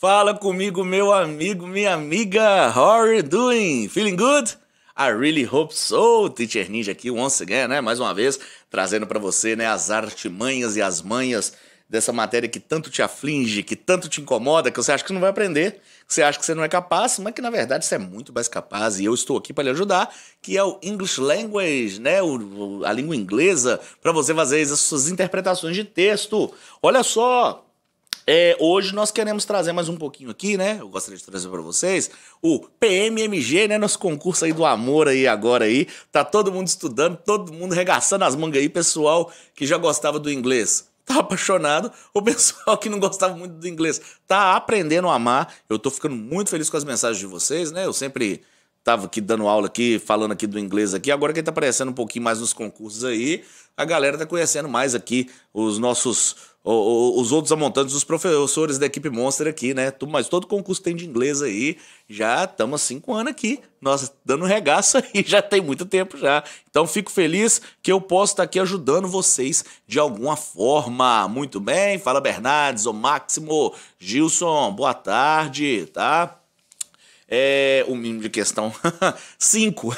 Fala comigo, meu amigo, minha amiga. How are you doing? Feeling good? I really hope so, Teacher Ninja aqui once again, né? Mais uma vez, trazendo para você, né, as artimanhas e as manhas dessa matéria que tanto te aflige, que tanto te incomoda, que você acha que não vai aprender, que você acha que você não é capaz, mas que na verdade você é muito mais capaz e eu estou aqui para lhe ajudar, que é o English Language, né, o, a língua inglesa, para você fazer as suas interpretações de texto. Olha só, é, hoje nós queremos trazer mais um pouquinho aqui, né? Eu gostaria de trazer para vocês o PMMG, né? Nosso concurso aí do amor aí agora aí. Tá todo mundo estudando, todo mundo regaçando as mangas aí, pessoal que já gostava do inglês tá apaixonado, o pessoal que não gostava muito do inglês tá aprendendo a amar. Eu tô ficando muito feliz com as mensagens de vocês, né? Eu sempre estava aqui dando aula aqui, falando aqui do inglês aqui. Agora quem está aparecendo um pouquinho mais nos concursos aí, a galera está conhecendo mais aqui os nossos, os outros amontantes, os professores da equipe Monster aqui, né? Mas todo concurso tem de inglês aí. Já estamos há cinco anos aqui, nós dando regaço aí, já tem muito tempo já. Então fico feliz que eu posso estar tá aqui ajudando vocês de alguma forma. Muito bem, fala Bernardes, o Máximo, Gilson, boa tarde, tá? É o mínimo de questão. cinco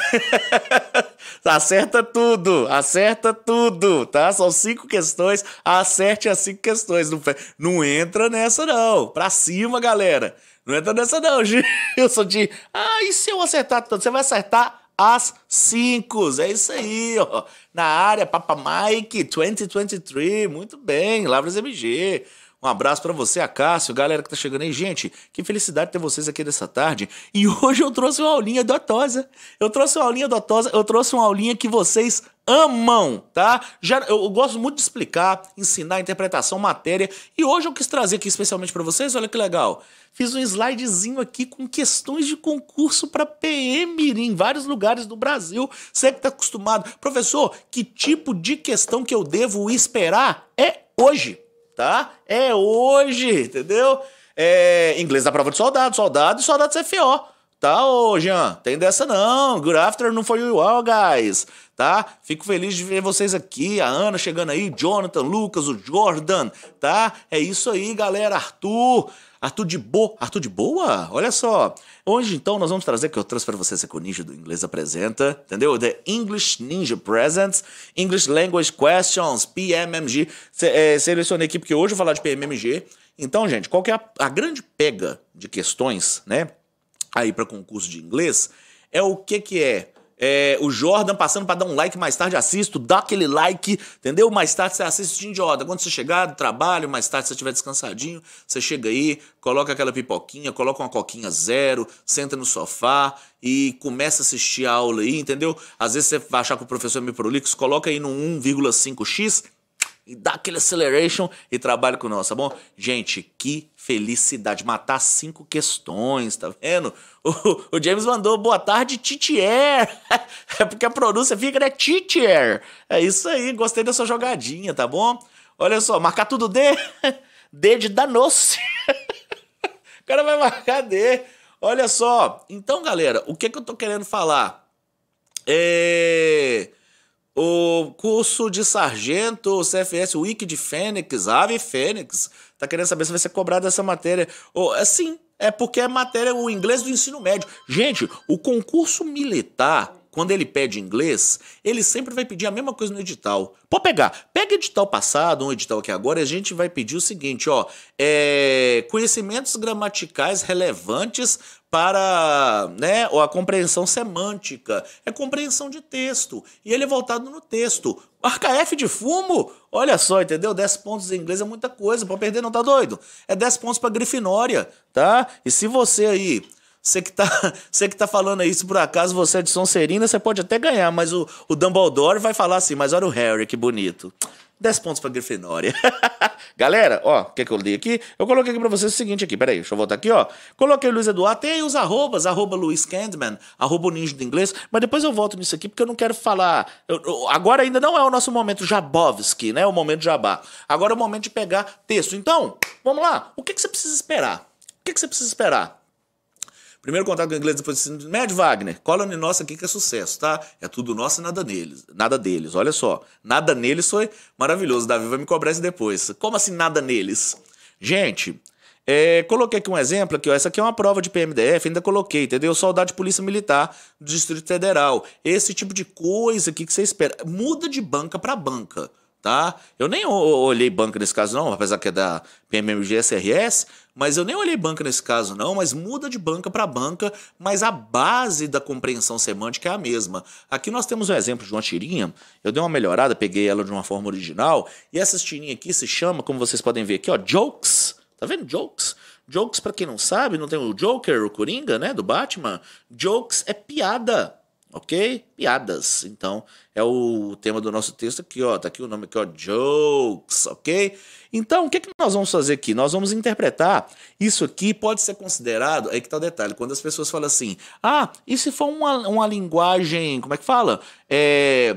acerta tudo, acerta tudo, tá? São cinco questões, acerte as cinco questões. Não, não entra nessa, não. Pra cima, galera. Não entra nessa, não, Gilson. De, ah, e se eu acertar tudo? Você vai acertar as cinco É isso aí, ó. Na área, Papa Mike 2023. Muito bem, Lavras MG. Um abraço para você, Acácio, galera que tá chegando aí. Gente, que felicidade ter vocês aqui nessa tarde. E hoje eu trouxe uma aulinha dotosa. Eu trouxe uma aulinha dotosa, eu trouxe uma aulinha que vocês amam, tá? Já, eu, eu, gosto muito de explicar, ensinar interpretação, matéria. E hoje eu quis trazer aqui especialmente para vocês, olha que legal. Fiz um slidezinho aqui com questões de concurso para PM em vários lugares do Brasil. Você que tá acostumado, professor, que tipo de questão que eu devo esperar é hoje? tá? É hoje, entendeu? É, inglês da prova de soldado, soldado e soldado CFO. Tá, ô Jean? Tem dessa não. Good afternoon for you all, guys. Tá? Fico feliz de ver vocês aqui. A Ana chegando aí, Jonathan, Lucas, o Jordan. Tá? É isso aí, galera. Arthur. Arthur de Boa. Arthur de Boa? Olha só. Hoje, então, nós vamos trazer que eu trouxe para vocês aqui o Ninja do Inglês Apresenta, entendeu? The English Ninja Presents, English Language Questions, PMMG. Se, é, selecionei aqui porque hoje eu vou falar de PMMG. Então, gente, qual que é a, a grande pega de questões, né? Aí para concurso de inglês é o que que é é, o Jordan passando para dar um like mais tarde, assisto, dá aquele like, entendeu? Mais tarde você assiste o Tim Jordan. Quando você chegar do trabalho, mais tarde você estiver descansadinho, você chega aí, coloca aquela pipoquinha, coloca uma coquinha zero, senta no sofá e começa a assistir a aula aí, entendeu? Às vezes você vai achar que o professor é meio prolixo, coloca aí no 1,5x e dá aquele acceleration e trabalha com nós, tá bom? Gente, que felicidade. Matar cinco questões, tá vendo? O, o James mandou boa tarde, Titier. É porque a pronúncia fica, né? Titier. É isso aí, gostei da sua jogadinha, tá bom? Olha só, marcar tudo D. D de danou O cara vai marcar D. Olha só. Então, galera, o que, é que eu tô querendo falar? É o curso de sargento, o CFS, o Wiki de Fênix, Ave Fênix, tá querendo saber se vai ser cobrado essa matéria. Oh, assim, é porque é matéria, o inglês do ensino médio. Gente, o concurso militar quando ele pede inglês, ele sempre vai pedir a mesma coisa no edital. Pode pegar, pega edital passado, um edital que agora, a gente vai pedir o seguinte, ó, é, conhecimentos gramaticais relevantes para né, ou a compreensão semântica, é compreensão de texto, e ele é voltado no texto. Marca F de fumo? Olha só, entendeu? 10 pontos em inglês é muita coisa, para perder não tá doido? É 10 pontos para Grifinória, tá? E se você aí você que, tá, você que tá falando isso, por acaso você é de Sonserina, você pode até ganhar, mas o, o Dumbledore vai falar assim, mas olha o Harry, que bonito. 10 pontos pra Grifinória. Galera, ó, o que que eu li aqui? Eu coloquei aqui pra vocês o seguinte aqui, peraí, deixa eu voltar aqui, ó. Coloquei o Luiz Eduardo, tem os arrobas, arroba Luiz Candman, arroba o Ninja do Inglês, mas depois eu volto nisso aqui porque eu não quero falar... Eu, eu, agora ainda não é o nosso momento Jabovski, né, o momento Jabá. Agora é o momento de pegar texto. Então, vamos lá, o que que você precisa esperar? O que que você precisa esperar? Primeiro contato com inglês, depois disse, assim, Mad Wagner, cola nossa aqui que é sucesso, tá? É tudo nosso e nada neles. Nada deles, olha só. Nada neles foi maravilhoso. Davi vai me cobrar isso depois. Como assim nada neles? Gente, é, coloquei aqui um exemplo aqui, ó. Essa aqui é uma prova de PMDF, ainda coloquei, entendeu? Soldado de Polícia Militar do Distrito Federal. Esse tipo de coisa aqui que você espera. Muda de banca para banca, tá? Eu nem olhei banca nesse caso, não, apesar que é da PMMG SRS, mas eu nem olhei banca nesse caso, não, mas muda de banca para banca, mas a base da compreensão semântica é a mesma. Aqui nós temos um exemplo de uma tirinha. Eu dei uma melhorada, peguei ela de uma forma original, e essa tirinha aqui se chama, como vocês podem ver aqui, ó, jokes. Tá vendo? Jokes. Jokes, para quem não sabe, não tem o Joker, o Coringa, né, do Batman. Jokes é piada ok? Piadas. Então, é o tema do nosso texto aqui, ó. Tá aqui o nome aqui, ó, jokes, ok? Então, o que, é que nós vamos fazer aqui? Nós vamos interpretar. Isso aqui pode ser considerado, aí que tá o detalhe, quando as pessoas falam assim, ah, e se for uma, uma linguagem, como é que fala? É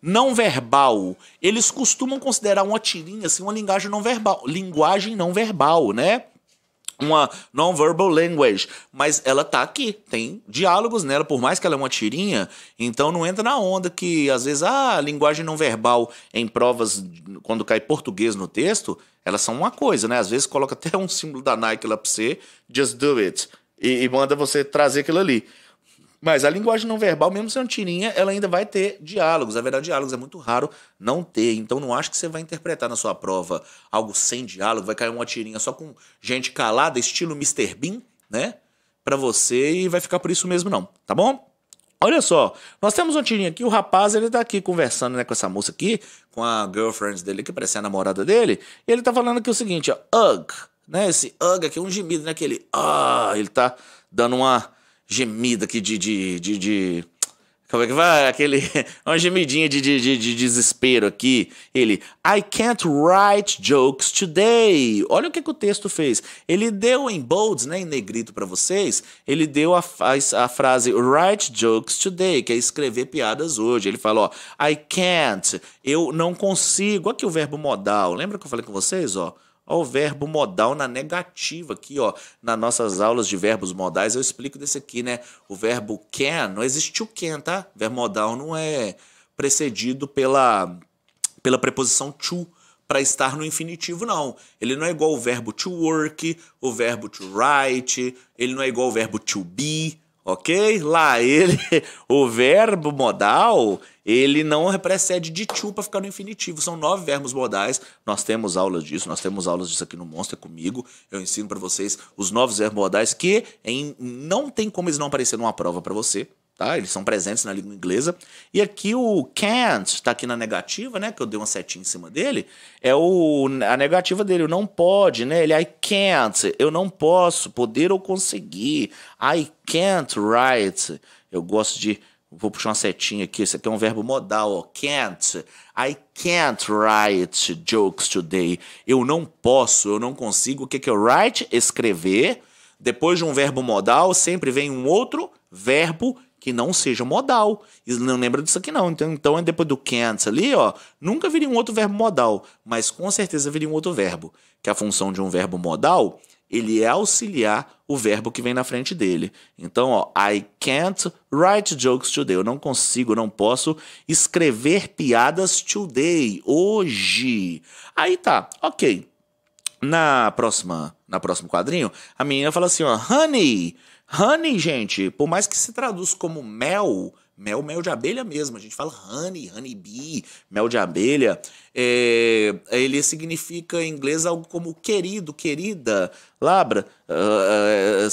não verbal. Eles costumam considerar uma tirinha assim uma linguagem não verbal, linguagem não verbal, né? uma non-verbal language, mas ela tá aqui, tem diálogos nela, por mais que ela é uma tirinha, então não entra na onda que às vezes ah, a linguagem não verbal em provas quando cai português no texto, elas são uma coisa, né? Às vezes coloca até um símbolo da Nike lá pra você, just do it, e, e manda você trazer aquilo ali. Mas a linguagem não verbal, mesmo sendo tirinha, ela ainda vai ter diálogos. A verdade, diálogos é muito raro não ter. Então não acho que você vai interpretar na sua prova algo sem diálogo, vai cair uma tirinha só com gente calada, estilo Mr. Bean, né? Para você e vai ficar por isso mesmo não, tá bom? Olha só, nós temos uma tirinha aqui, o rapaz, ele tá aqui conversando, né, com essa moça aqui, com a girlfriend dele, que parece a namorada dele, e ele tá falando aqui é o seguinte, ó, ugh, né, esse ugh aqui é um gemido, né, aquele ah, ele tá dando uma gemida que de, de, de, de, Como é que vai? Aquele. Uma gemidinha de, de, de, desespero aqui. Ele. I can't write jokes today. Olha o que, que o texto fez. Ele deu em bolds, né, em negrito para vocês, ele deu a, a, a, frase write jokes today, que é escrever piadas hoje. Ele falou: I can't. Eu não consigo. Aqui o verbo modal. Lembra que eu falei com vocês, ó? ao verbo modal na negativa aqui, ó. Nas nossas aulas de verbos modais eu explico desse aqui, né? O verbo can, não existe o can, tá? O verbo modal não é precedido pela pela preposição to para estar no infinitivo, não. Ele não é igual o verbo to work, o verbo to write, ele não é igual o verbo to be, ok? Lá ele, o verbo modal, ele não precede de to para ficar no infinitivo. São nove verbos modais. Nós temos aulas disso, nós temos aulas disso aqui no Monster comigo. Eu ensino para vocês os novos verbos modais que em, não tem como eles não aparecer numa prova para você. Tá? Eles são presentes na língua inglesa. E aqui o can't, está aqui na negativa, né? Que eu dei uma setinha em cima dele. É o, a negativa dele, o não pode, né? Ele I can't, eu não posso, poder ou conseguir. I can't write. Eu gosto de. Vou puxar uma setinha aqui, isso aqui é um verbo modal, ó. Can't. I can't write jokes today. Eu não posso, eu não consigo. O que, que é write? Escrever. Depois de um verbo modal, sempre vem um outro verbo que não seja modal. não lembra disso aqui, não. Então, então é depois do can't ali, ó, nunca viria um outro verbo modal, mas com certeza viria um outro verbo. Que é a função de um verbo modal, ele é auxiliar o verbo que vem na frente dele. Então, ó, I can't write jokes today. Eu não consigo, não posso escrever piadas today, hoje. Aí tá, ok. Na próxima, na próximo quadrinho, a menina fala assim, ó, honey, Honey, gente, por mais que se traduz como mel, mel, mel de abelha mesmo. A gente fala honey, honey bee, mel de abelha. É, ele significa em inglês algo como querido, querida, labra. Ah,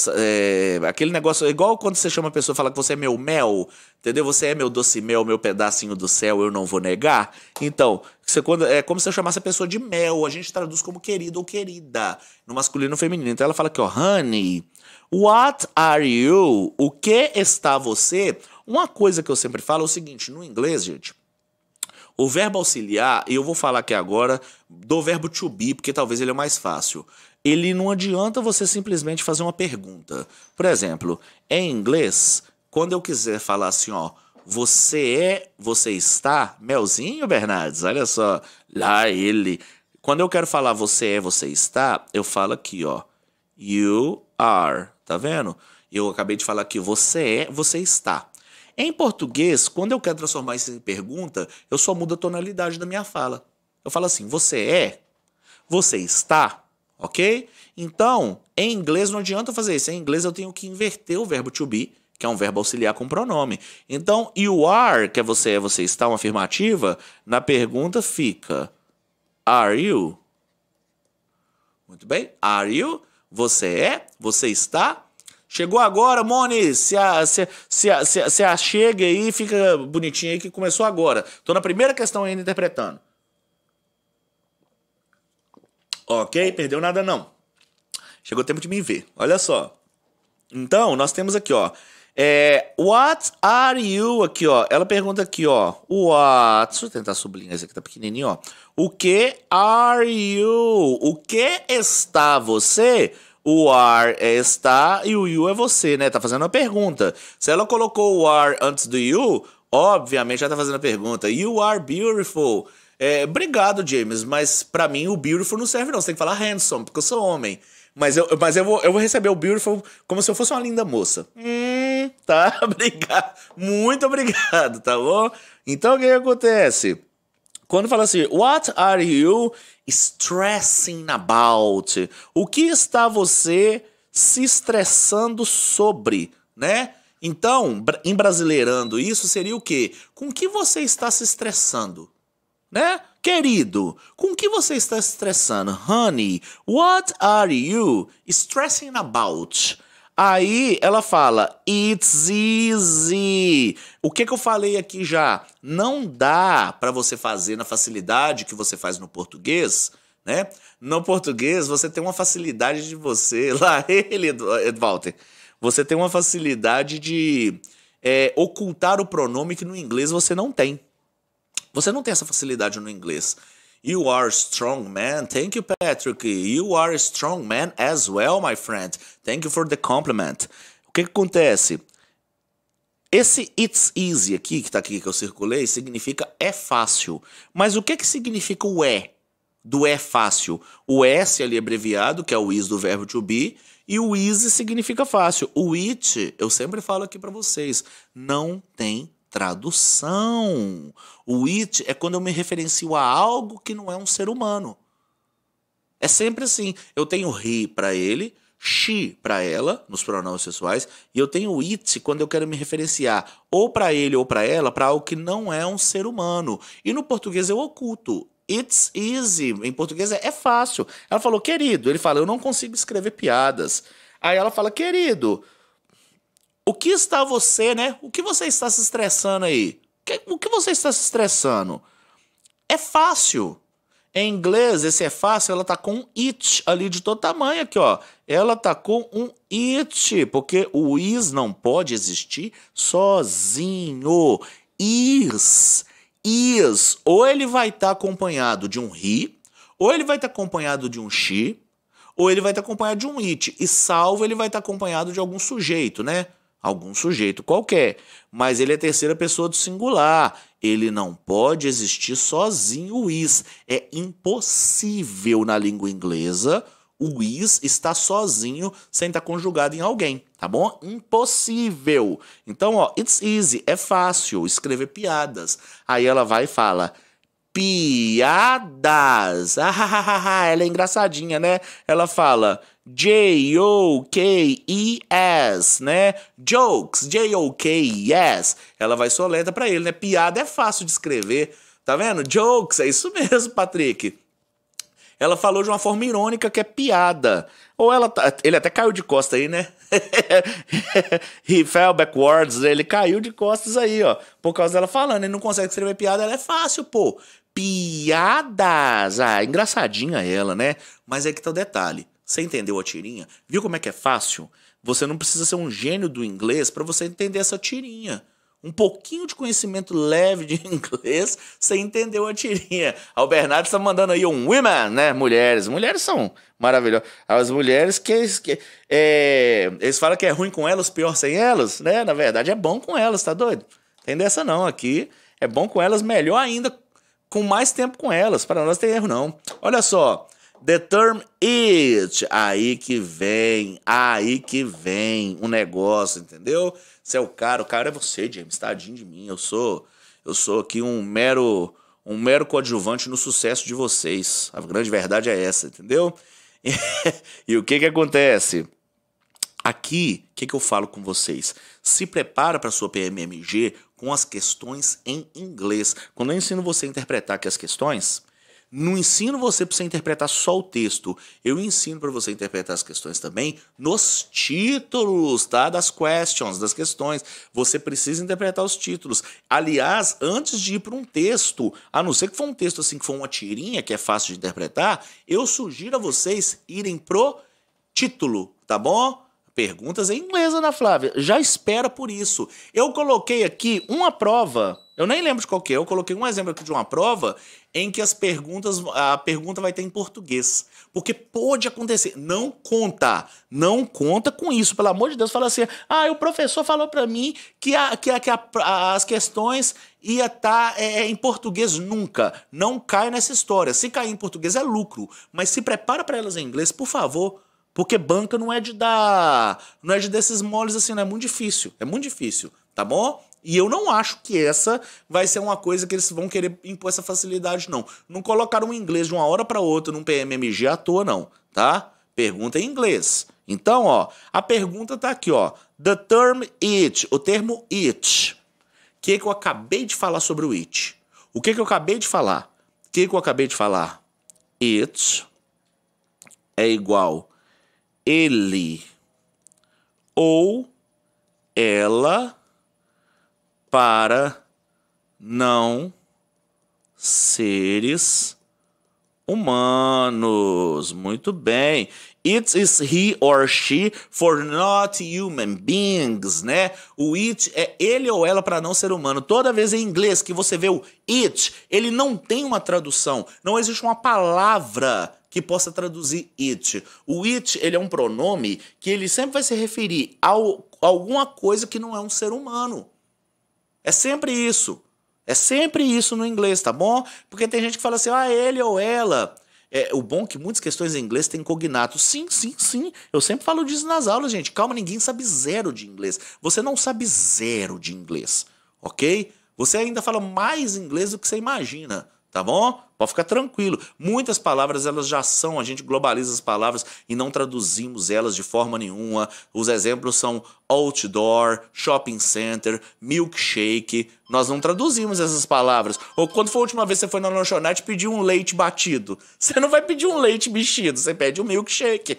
ah, é, é, aquele negócio, igual quando você chama a pessoa e fala que você é meu mel, entendeu? Você é meu doce mel, meu pedacinho do céu, eu não vou negar. Então, você, quando, é como se eu chamasse a pessoa de mel. A gente traduz como querido ou querida, no masculino ou feminino. Então ela fala aqui, ó, honey What are you? O que está você? Uma coisa que eu sempre falo é o seguinte: no inglês, gente, o verbo auxiliar, e eu vou falar aqui agora do verbo to be, porque talvez ele é mais fácil. Ele não adianta você simplesmente fazer uma pergunta. Por exemplo, em inglês, quando eu quiser falar assim, ó, você é, você está, Melzinho Bernardes, olha só, lá ele. Quando eu quero falar você é, você está, eu falo aqui, ó, you are. Tá vendo? Eu acabei de falar que você é, você está. Em português, quando eu quero transformar isso em pergunta, eu só mudo a tonalidade da minha fala. Eu falo assim: você é, você está, ok? Então, em inglês não adianta fazer isso. Em inglês eu tenho que inverter o verbo to be, que é um verbo auxiliar com pronome. Então, you are, que é você é, você está, uma afirmativa, na pergunta fica: Are you? Muito bem. Are you? Você é, você está? Chegou agora, Moni? se, a, se, se, a, se, a, se a chega aí, fica bonitinho aí que começou agora. Tô na primeira questão ainda interpretando. Ok, perdeu nada não. Chegou o tempo de me ver. Olha só. Então, nós temos aqui, ó. É, what are you? Aqui, ó. Ela pergunta aqui, ó. What? Deixa eu tentar sublinhar isso aqui, tá pequenininho, ó. O que are you? O que está você? o are é está e o you é você, né? Tá fazendo uma pergunta. Se ela colocou o are antes do you, obviamente ela tá fazendo a pergunta. You are beautiful. É, obrigado, James, mas para mim o beautiful não serve não. Você tem que falar handsome, porque eu sou homem. Mas eu, mas eu, vou, eu vou receber o beautiful como se eu fosse uma linda moça. Hum, tá, obrigado. Muito obrigado, tá bom? Então o que, que acontece? Quando fala assim, what are you stressing about? O que está você se estressando sobre, né? Então, em brasileirando isso seria o quê? Com que você está se estressando? Né? Querido, com que você está se estressando? Honey, what are you stressing about? Aí ela fala, it's easy. O que, que eu falei aqui já? Não dá para você fazer na facilidade que você faz no português, né? No português, você tem uma facilidade de você. Lá ele, Walter. Você tem uma facilidade de é, ocultar o pronome que no inglês você não tem. Você não tem essa facilidade no inglês. You are a strong man. Thank you, Patrick. You are a strong man as well, my friend. Thank you for the compliment. O que, que acontece? Esse it's easy aqui, que está aqui que eu circulei, significa é fácil. Mas o que, que significa o é do é fácil? O S é ali é abreviado, que é o is do verbo to be, e o easy significa fácil. O it, eu sempre falo aqui para vocês, não tem tradução. O it é quando eu me referencio a algo que não é um ser humano. É sempre assim. Eu tenho he para ele, she para ela, nos pronomes sexuais, e eu tenho it quando eu quero me referenciar ou para ele ou para ela, para algo que não é um ser humano. E no português eu oculto. It's easy. Em português é, é fácil. Ela falou, querido. Ele fala, eu não consigo escrever piadas. Aí ela fala, querido, o que está você, né? O que você está se estressando aí? O que você está se estressando? É fácil. Em inglês, esse é fácil, ela tá com um it ali de todo tamanho aqui, ó. Ela tá com um it, porque o is não pode existir sozinho. Is, is. Ou ele vai estar tá acompanhado de um he, ou ele vai estar tá acompanhado de um she, ou ele vai estar tá acompanhado de um it. E salvo, ele vai estar tá acompanhado de algum sujeito, né? algum sujeito qualquer, mas ele é terceira pessoa do singular. Ele não pode existir sozinho o is. É impossível na língua inglesa o is está sozinho sem estar conjugado em alguém, tá bom? Impossível. Então, ó, it's easy, é fácil escrever piadas. Aí ela vai e fala: piadas. Ah, ela é engraçadinha, né? Ela fala: J-O-K-E-S, né? Jokes, J-O-K-E-S. Ela vai soleta para ele, né? Piada é fácil de escrever. Tá vendo? Jokes, é isso mesmo, Patrick. Ela falou de uma forma irônica que é piada. Ou ela tá, ele até caiu de costas aí, né? He fell backwards, ele caiu de costas aí, ó. Por causa dela falando, ele não consegue escrever piada, ela é fácil, pô. Piadas. Ah, engraçadinha ela, né? Mas é que tá o detalhe. Você entendeu a tirinha? Viu como é que é fácil? Você não precisa ser um gênio do inglês para você entender essa tirinha. Um pouquinho de conhecimento leve de inglês, você entendeu a tirinha. Ah, o Bernardo está mandando aí um women, né? Mulheres. Mulheres são maravilhosas. As mulheres que. que é, eles falam que é ruim com elas, pior sem elas, né? Na verdade, é bom com elas, tá doido? Tem dessa não aqui. É bom com elas, melhor ainda, com mais tempo com elas. Para nós tem erro, não. Olha só. The term it, aí que vem, aí que vem o um negócio, entendeu? Você é o cara, o cara é você, James, tadinho de mim, eu sou, eu sou aqui um mero, um mero coadjuvante no sucesso de vocês. A grande verdade é essa, entendeu? E, e o que que acontece? Aqui, o que, que eu falo com vocês? Se prepara para sua PMMG com as questões em inglês. Quando eu ensino você a interpretar aqui as questões, não ensino você para você interpretar só o texto. Eu ensino para você interpretar as questões também nos títulos, tá? Das questions, das questões. Você precisa interpretar os títulos. Aliás, antes de ir para um texto, a não ser que for um texto assim que for uma tirinha, que é fácil de interpretar, eu sugiro a vocês irem pro título, tá bom? Perguntas em inglês, Ana Flávia. Já espera por isso. Eu coloquei aqui uma prova eu nem lembro de qual que é. Eu coloquei um exemplo aqui de uma prova em que as perguntas, a pergunta vai ter em português. Porque pode acontecer. Não conta. Não conta com isso. Pelo amor de Deus, fala assim: ah, o professor falou para mim que, a, que, a, que a, as questões ia estar tá, é, é, em português nunca. Não cai nessa história. Se cair em português é lucro. Mas se prepara para elas em inglês, por favor. Porque banca não é de dar. Não é de desses moles assim, não. É muito difícil. É muito difícil. Tá bom? E eu não acho que essa vai ser uma coisa que eles vão querer impor essa facilidade, não. Não colocaram o inglês de uma hora para outra num PMMG à toa, não, tá? Pergunta em inglês. Então, ó, a pergunta tá aqui, ó. The term it, o termo it. O que, que eu acabei de falar sobre o it? O que, que eu acabei de falar? O que, que eu acabei de falar? It é igual ele ou ela para não seres humanos. Muito bem. It is he or she for not human beings, né? O it é ele ou ela para não ser humano. Toda vez em inglês que você vê o it, ele não tem uma tradução. Não existe uma palavra que possa traduzir it. O it, ele é um pronome que ele sempre vai se referir a alguma coisa que não é um ser humano. É sempre isso. É sempre isso no inglês, tá bom? Porque tem gente que fala assim, ah, ele ou ela. É, o bom é que muitas questões em inglês têm cognato. Sim, sim, sim. Eu sempre falo disso nas aulas, gente. Calma, ninguém sabe zero de inglês. Você não sabe zero de inglês, ok? Você ainda fala mais inglês do que você imagina tá bom? Pode ficar tranquilo. Muitas palavras elas já são, a gente globaliza as palavras e não traduzimos elas de forma nenhuma. Os exemplos são outdoor, shopping center, milkshake. Nós não traduzimos essas palavras. Ou quando foi a última vez que você foi na lanchonete pedir pediu um leite batido? Você não vai pedir um leite mexido, você pede um milkshake.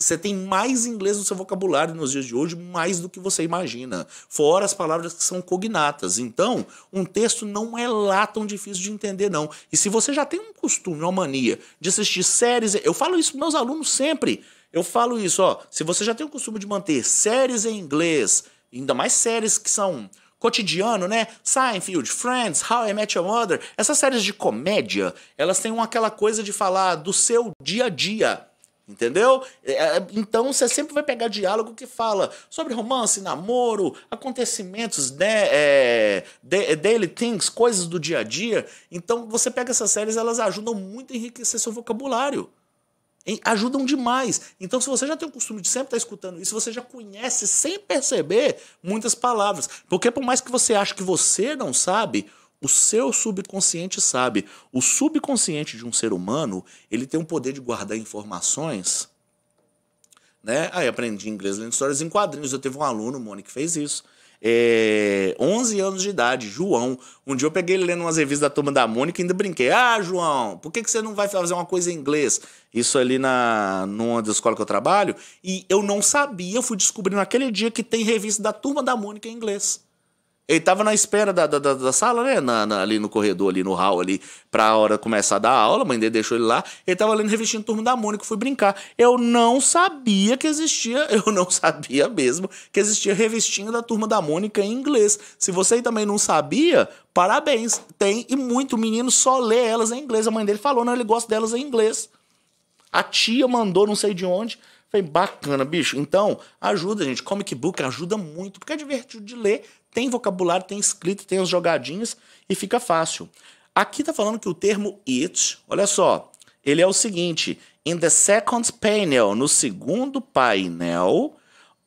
Você tem mais inglês no seu vocabulário nos dias de hoje, mais do que você imagina. Fora as palavras que são cognatas. Então, um texto não é lá tão difícil de entender, não. E se você já tem um costume, uma mania de assistir séries. Eu falo isso para meus alunos sempre. Eu falo isso, ó. Se você já tem o costume de manter séries em inglês, ainda mais séries que são cotidiano, né? Seinfeld, Friends, How I Met Your Mother, essas séries de comédia, elas têm aquela coisa de falar do seu dia a dia. Entendeu? É, é, então você sempre vai pegar diálogo que fala sobre romance, namoro, acontecimentos, né? É, é, daily things, coisas do dia a dia. Então você pega essas séries, elas ajudam muito a enriquecer seu vocabulário. Ajudam demais. Então, se você já tem o costume de sempre estar tá escutando isso, você já conhece sem perceber muitas palavras. Porque, por mais que você ache que você não sabe, o seu subconsciente sabe. O subconsciente de um ser humano, ele tem um poder de guardar informações. Né? Aí aprendi inglês lendo histórias em quadrinhos. Eu teve um aluno, Mônica, que fez isso. É, 11 anos de idade, João. Um dia eu peguei ele lendo umas revistas da turma da Mônica e ainda brinquei. Ah, João, por que, que você não vai fazer uma coisa em inglês? Isso ali na numa das escola que eu trabalho. E eu não sabia, eu fui descobrir naquele dia que tem revista da turma da Mônica em inglês. Ele tava na espera da, da, da sala, né? Na, na, ali no corredor, ali no hall, ali, pra hora começar a dar aula. A mãe dele deixou ele lá. Ele tava lendo da Turma da Mônica, fui brincar. Eu não sabia que existia, eu não sabia mesmo que existia revistinha da Turma da Mônica em inglês. Se você também não sabia, parabéns. Tem e muito. O menino só lê elas em inglês. A mãe dele falou, não, ele gosta delas em inglês. A tia mandou, não sei de onde. Falei, bacana, bicho. Então, ajuda, gente. Comic book ajuda muito, porque é divertido de ler tem vocabulário, tem escrito, tem as jogadinhas e fica fácil. Aqui está falando que o termo it, olha só, ele é o seguinte: in the second panel, no segundo painel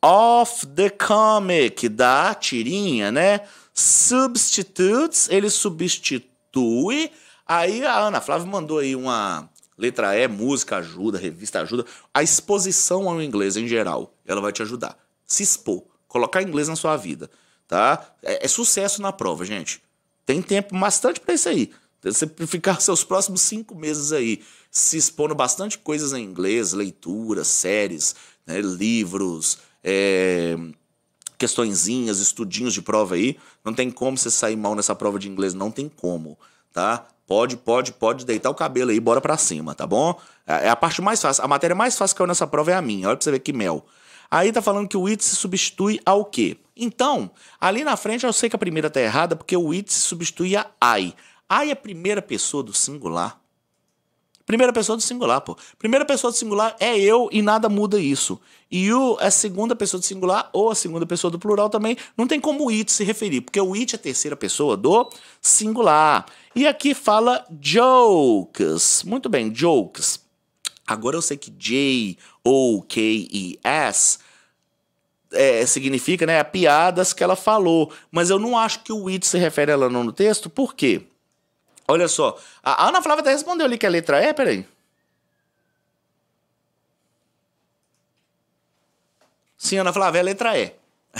of the comic, da tirinha, né? Substitutes, ele substitui. Aí a Ana Flávia mandou aí uma letra E, música ajuda, revista ajuda. A exposição ao inglês em geral, ela vai te ajudar. Se expor, colocar inglês na sua vida tá? É, é sucesso na prova, gente. Tem tempo bastante para isso aí. Então, você ficar seus próximos cinco meses aí se expondo bastante coisas em inglês, leituras, séries, né, livros, é, questõezinhas, estudinhos de prova aí. Não tem como você sair mal nessa prova de inglês, não tem como, tá? Pode, pode, pode deitar o cabelo aí, bora pra cima, tá bom? É, é a parte mais fácil. A matéria mais fácil que eu nessa prova é a minha. Olha pra você ver que mel. Aí tá falando que o it se substitui ao quê? Então, ali na frente eu sei que a primeira tá errada porque o it se substitui a I. I é a primeira pessoa do singular. Primeira pessoa do singular, pô. Primeira pessoa do singular é eu e nada muda isso. E o é a segunda pessoa do singular ou a segunda pessoa do plural também. Não tem como o it se referir, porque o it é a terceira pessoa do singular. E aqui fala jokes. Muito bem, jokes. Agora eu sei que J, O, K e S é, significa, né? A piadas que ela falou. Mas eu não acho que o it se refere a ela não no texto, por quê? Olha só, a Ana Flávia até respondeu ali que a letra é, peraí. Sim, Ana Flávia, é a letra E.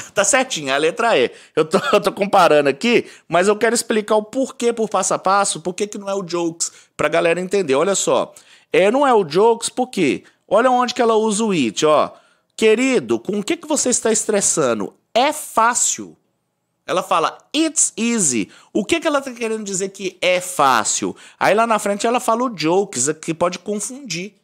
tá certinho, é a letra E. Eu tô, eu tô, comparando aqui, mas eu quero explicar o porquê por passo a passo, por que não é o Jokes, pra galera entender. Olha só, é, não é o Jokes porque, olha onde que ela usa o it, ó. Querido, com o que, que você está estressando? É fácil. Ela fala, it's easy. O que, que ela está querendo dizer que é fácil? Aí lá na frente ela fala o jokes, é que pode confundir.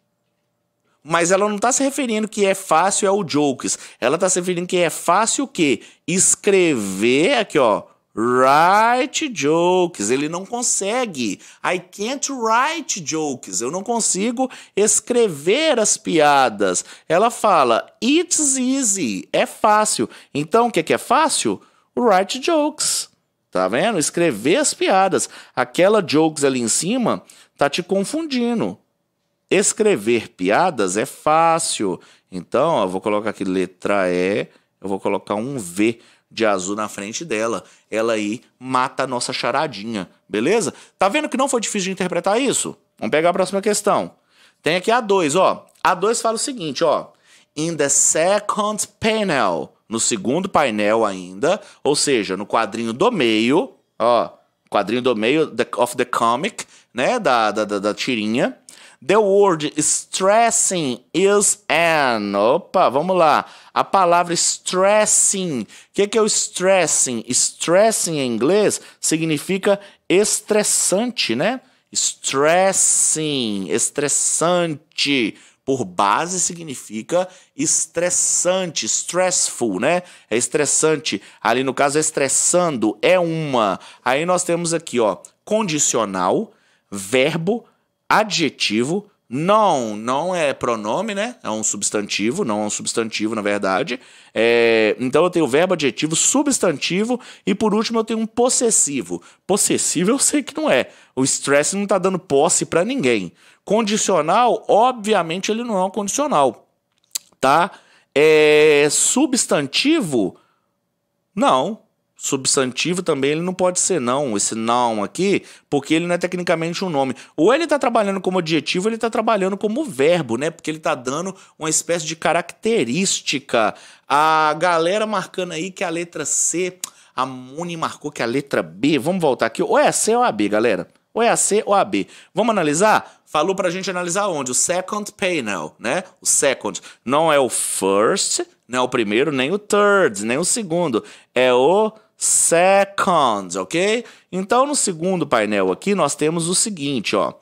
Mas ela não está se referindo que é fácil ao é jokes. Ela está se referindo que é fácil o quê? Escrever aqui, ó write jokes. Ele não consegue. I can't write jokes. Eu não consigo escrever as piadas. Ela fala, it's easy. É fácil. Então, o que é, que é fácil? Write jokes. Tá vendo? Escrever as piadas. Aquela jokes ali em cima tá te confundindo. Escrever piadas é fácil. Então, eu vou colocar aqui letra E, eu vou colocar um V de azul na frente dela. Ela aí mata a nossa charadinha, beleza? Tá vendo que não foi difícil de interpretar isso? Vamos pegar a próxima questão. Tem aqui a 2, ó. A 2 fala o seguinte, ó. In the second panel. No segundo painel ainda, ou seja, no quadrinho do meio, ó, quadrinho do meio of the comic, né, da, da, da, da tirinha. The word stressing is an. Opa, vamos lá. A palavra stressing. O que, que é o stressing? Stressing em inglês significa estressante, né? Stressing, estressante. Por base significa estressante, stressful, né? É estressante. Ali no caso, é estressando é uma. Aí nós temos aqui, ó, condicional, verbo, adjetivo. Não, não é pronome, né? É um substantivo, não é um substantivo, na verdade. É, então eu tenho verbo, adjetivo, substantivo e por último eu tenho um possessivo. Possessivo eu sei que não é. O stress não tá dando posse para ninguém. Condicional, obviamente ele não é um condicional, tá? É, substantivo, não substantivo também ele não pode ser não, esse não aqui, porque ele não é tecnicamente um nome. Ou ele está trabalhando como adjetivo, ou ele está trabalhando como verbo, né? Porque ele está dando uma espécie de característica. A galera marcando aí que a letra C, a Muni marcou que a letra B. Vamos voltar aqui. Ou é a C ou a B, galera? Ou é a C ou a B? Vamos analisar? Falou pra gente analisar onde? O second panel, né? O second. Não é o first, não é o primeiro, nem o third, nem o segundo. É o seconds, ok? Então, no segundo painel aqui, nós temos o seguinte, ó.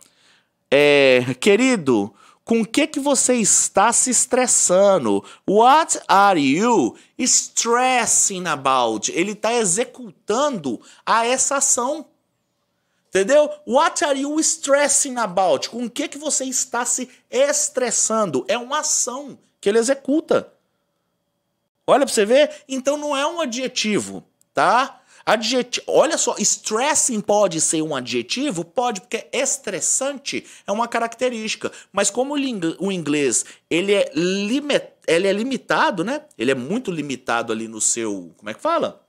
É, querido, com que que você está se estressando? What are you stressing about? Ele está executando a essa ação. Entendeu? What are you stressing about? Com que que você está se estressando? É uma ação que ele executa. Olha para você ver, então não é um adjetivo tá? Adjetivo, olha só, stressing pode ser um adjetivo? Pode, porque é estressante é uma característica. Mas como o inglês ele é, ele é limitado, né? Ele é muito limitado ali no seu. Como é que fala?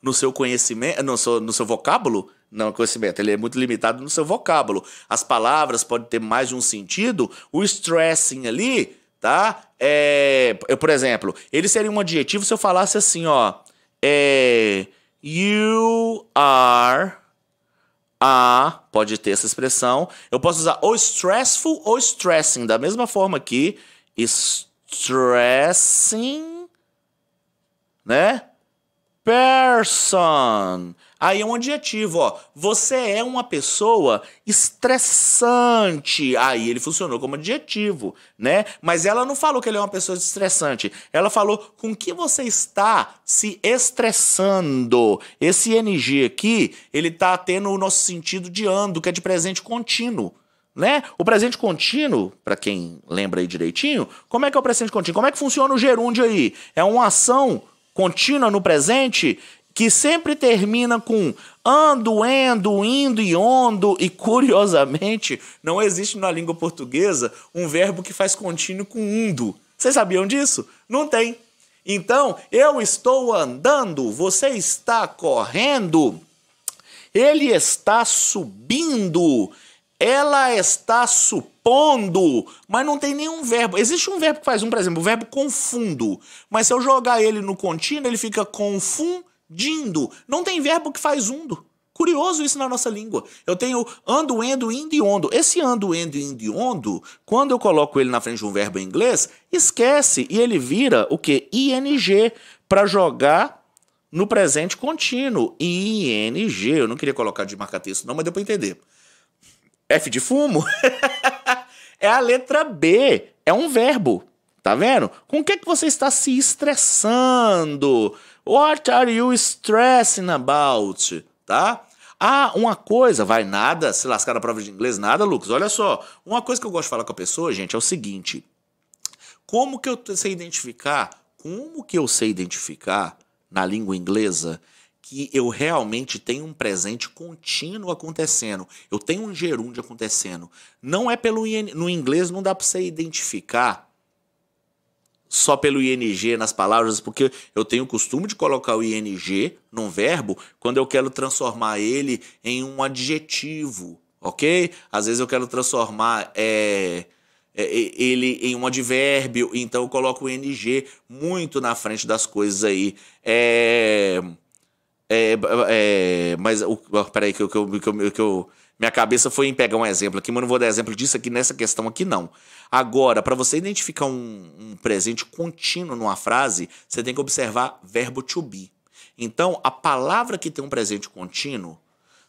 No seu conhecimento. No seu, no seu vocábulo. Não, conhecimento. Ele é muito limitado no seu vocábulo. As palavras podem ter mais de um sentido. O stressing ali, tá? É, eu, por exemplo, ele seria um adjetivo se eu falasse assim, ó é you are a, pode ter essa expressão. Eu posso usar ou stressful ou stressing, da mesma forma que stressing, né? Person. Aí é um adjetivo, ó. Você é uma pessoa estressante. Aí ele funcionou como adjetivo, né? Mas ela não falou que ele é uma pessoa estressante. Ela falou com que você está se estressando. Esse NG aqui, ele tá tendo o nosso sentido de ando, que é de presente contínuo. Né? O presente contínuo, para quem lembra aí direitinho, como é que é o presente contínuo? Como é que funciona o gerúndio aí? É uma ação contínua no presente que sempre termina com ando, endo, indo e ondo, e curiosamente, não existe na língua portuguesa um verbo que faz contínuo com undo. Vocês sabiam disso? Não tem. Então, eu estou andando, você está correndo, ele está subindo, ela está supondo, mas não tem nenhum verbo. Existe um verbo que faz um, por exemplo, o verbo confundo, mas se eu jogar ele no contínuo, ele fica confundo dindo. Não tem verbo que faz undo. Curioso isso na nossa língua. Eu tenho ando, endo, indo e ondo. Esse ando, endo, indo e ondo, quando eu coloco ele na frente de um verbo em inglês, esquece e ele vira o que? ING para jogar no presente contínuo. ING. Eu não queria colocar de marca texto não, mas deu para entender. F de fumo é a letra B. É um verbo. Tá vendo? Com o que, é que você está se estressando? What are you stressing about? Tá? Ah, uma coisa, vai nada, se lascar na prova de inglês, nada, Lucas. Olha só, uma coisa que eu gosto de falar com a pessoa, gente, é o seguinte: como que eu sei identificar? Como que eu sei identificar na língua inglesa que eu realmente tenho um presente contínuo acontecendo. Eu tenho um gerúndio acontecendo. Não é pelo IN... no inglês não dá para você identificar só pelo ING nas palavras, porque eu tenho o costume de colocar o ING num verbo quando eu quero transformar ele em um adjetivo, ok? Às vezes eu quero transformar é, é, é ele em um advérbio, então eu coloco o ING muito na frente das coisas aí. É, é, é mas o, peraí que eu, que eu, que eu, que eu minha cabeça foi em pegar um exemplo aqui, mas não vou dar exemplo disso aqui nessa questão aqui, não. Agora, para você identificar um, um, presente contínuo numa frase, você tem que observar verbo to be. Então, a palavra que tem um presente contínuo,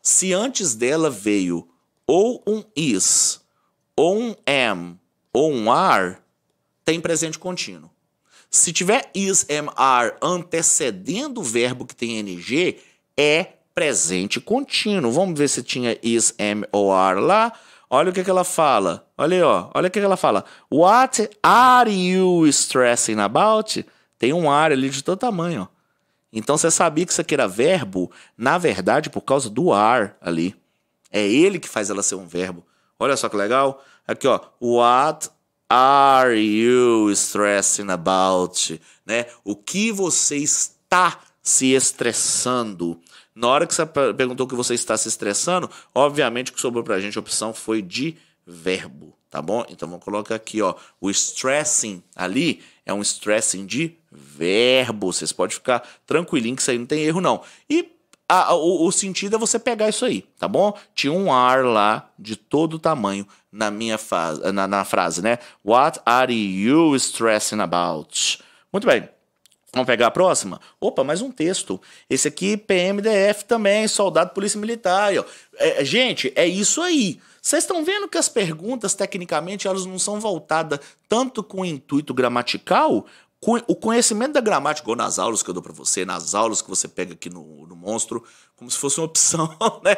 se antes dela veio ou um is, ou um am, ou um are, tem presente contínuo. Se tiver is, am, are antecedendo o verbo que tem ng, é presente contínuo. Vamos ver se tinha is, am ou are lá. Olha o que, que ela fala. Olha aí, ó. olha o que, que ela fala. What are you stressing about? Tem um are ali de todo tamanho. Ó. Então você sabia que isso aqui era verbo, na verdade, por causa do are ali. É ele que faz ela ser um verbo. Olha só que legal. Aqui, ó. What are you stressing about? Né? O que você está se estressando? Na hora que você perguntou que você está se estressando, obviamente o que sobrou para a gente a opção foi de verbo, tá bom? Então vamos colocar aqui, ó, o stressing ali é um stressing de verbo. Vocês podem ficar tranquilinho que isso aí não tem erro não. E a, o, o, sentido é você pegar isso aí, tá bom? Tinha um ar lá de todo tamanho na minha na, na frase, né? What are you stressing about? Muito bem. Vamos pegar a próxima? Opa, mais um texto. Esse aqui, PMDF também, soldado polícia militar. ó. É, é, gente, é isso aí. Vocês estão vendo que as perguntas, tecnicamente, elas não são voltadas tanto com o intuito gramatical, com o conhecimento da gramática, ou nas aulas que eu dou para você, nas aulas que você pega aqui no, no Monstro, como se fosse uma opção, né?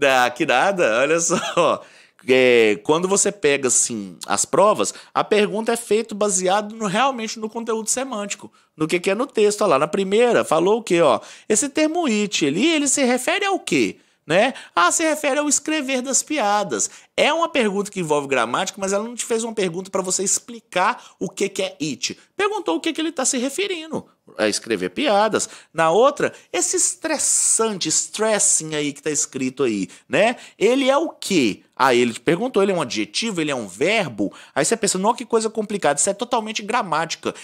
É, que nada, olha só é, quando você pega assim as provas, a pergunta é feita baseado no, realmente no conteúdo semântico, no que, que é no texto. Olha lá na primeira falou o que, ó? Esse termo it ali, ele se refere ao quê? né? Ah, se refere ao escrever das piadas. É uma pergunta que envolve gramática, mas ela não te fez uma pergunta para você explicar o que, que é it. Perguntou o que, que ele está se referindo a escrever piadas. Na outra, esse estressante, stressing aí que tá escrito aí, né? Ele é o quê? Aí ah, ele te perguntou, ele é um adjetivo, ele é um verbo. Aí você pensa, não, que coisa complicada, isso é totalmente gramática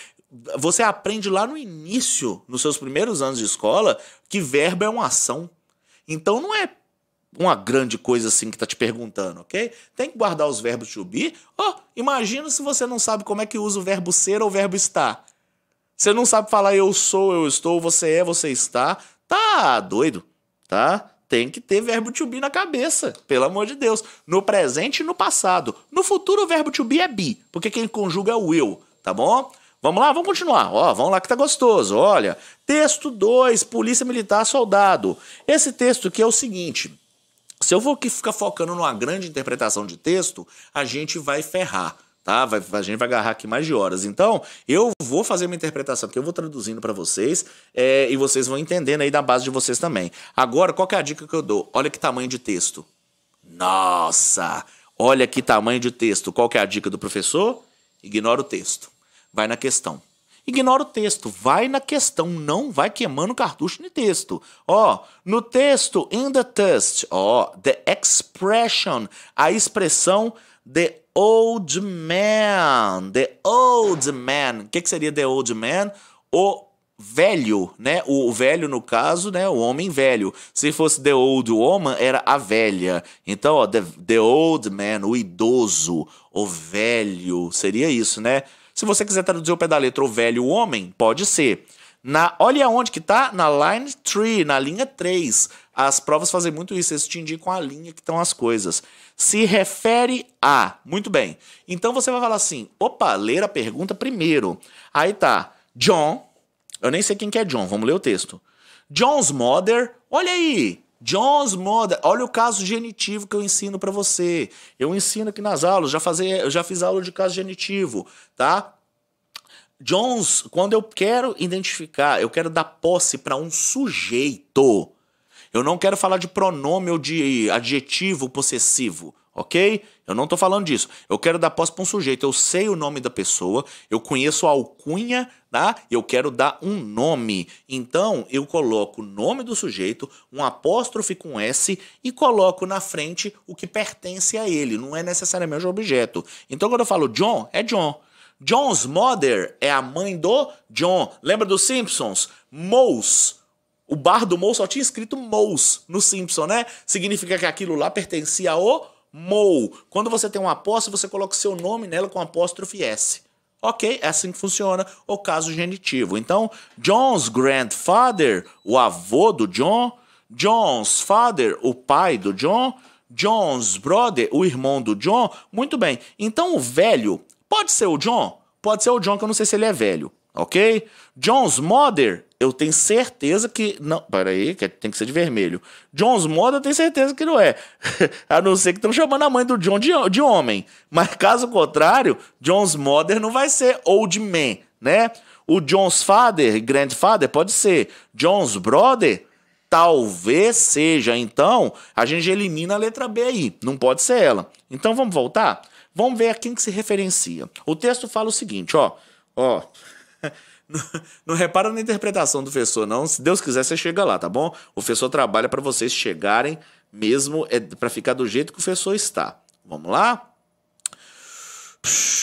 você aprende lá no início, nos seus primeiros anos de escola, que verbo é uma ação. Então não é uma grande coisa assim que tá te perguntando, ok? Tem que guardar os verbos to be. Oh, imagina se você não sabe como é que usa o verbo ser ou o verbo estar. Você não sabe falar eu sou, eu estou, você é, você está. Tá doido, tá? Tem que ter verbo to be na cabeça, pelo amor de Deus. No presente e no passado. No futuro, o verbo to be é be, porque quem conjuga é o eu, tá bom? Vamos lá, vamos continuar. Ó, vamos lá que tá gostoso. Olha, texto 2, Polícia Militar Soldado. Esse texto aqui é o seguinte: se eu for ficar focando numa grande interpretação de texto, a gente vai ferrar. Tá? Vai, a gente vai agarrar aqui mais de horas. Então, eu vou fazer uma interpretação que eu vou traduzindo para vocês é, e vocês vão entendendo aí da base de vocês também. Agora, qual é a dica que eu dou? Olha que tamanho de texto. Nossa! Olha que tamanho de texto. Qual é a dica do professor? Ignora o texto vai na questão. Ignora o texto, vai na questão, não vai queimando cartucho no texto. Ó, oh, no texto, in the text, ó, oh, the expression, a expressão the old man, the old man. O que, que seria the old man? O velho, né? O velho, no caso, né? O homem velho. Se fosse The Old Woman, era a velha. Então, ó, the, the Old Man, o idoso, o velho. Seria isso, né? Se você quiser traduzir o pé da letra o velho homem, pode ser. Na, olha onde que tá? Na line 3, na linha 3. As provas fazem muito isso, eles te indicam a linha que estão as coisas. Se refere a. Muito bem. Então você vai falar assim: opa, ler a pergunta primeiro. Aí tá. John. Eu nem sei quem que é John, vamos ler o texto. John's mother. Olha aí. John's mother. Olha o caso genitivo que eu ensino para você. Eu ensino aqui nas aulas, já eu já fiz aula de caso genitivo, tá? John's, quando eu quero identificar, eu quero dar posse para um sujeito. Eu não quero falar de pronome ou de adjetivo possessivo ok? Eu não estou falando disso. Eu quero dar posse para um sujeito. Eu sei o nome da pessoa, eu conheço a alcunha, tá? Eu quero dar um nome. Então, eu coloco o nome do sujeito, um apóstrofe com S e coloco na frente o que pertence a ele. Não é necessariamente o objeto. Então, quando eu falo John, é John. John's mother é a mãe do John. Lembra dos Simpsons? Mouse. O bar do Mouse só tinha escrito Mouse no Simpson, né? Significa que aquilo lá pertencia ao MOU. Quando você tem uma apóstrofe, você coloca o seu nome nela com apóstrofe S. Ok, é assim que funciona o caso genitivo. Então, John's grandfather, o avô do John. John's father, o pai do John. John's brother, o irmão do John. Muito bem. Então, o velho pode ser o John? Pode ser o John, que eu não sei se ele é velho ok? John's Mother, eu tenho certeza que. Não, peraí, que tem que ser de vermelho. John's Mother, eu tenho certeza que não é. a não ser que estão chamando a mãe do John de, de homem. Mas caso contrário, John's Mother não vai ser Old Man, né? O John's Father, Grandfather, pode ser. John's Brother, talvez seja. Então, a gente elimina a letra B aí. Não pode ser ela. Então, vamos voltar? Vamos ver a quem que se referencia. O texto fala o seguinte, ó. Ó, não, não, repara na interpretação do professor, não. Se Deus quiser, você chega lá, tá bom? O professor trabalha para vocês chegarem mesmo é para ficar do jeito que o professor está. Vamos lá?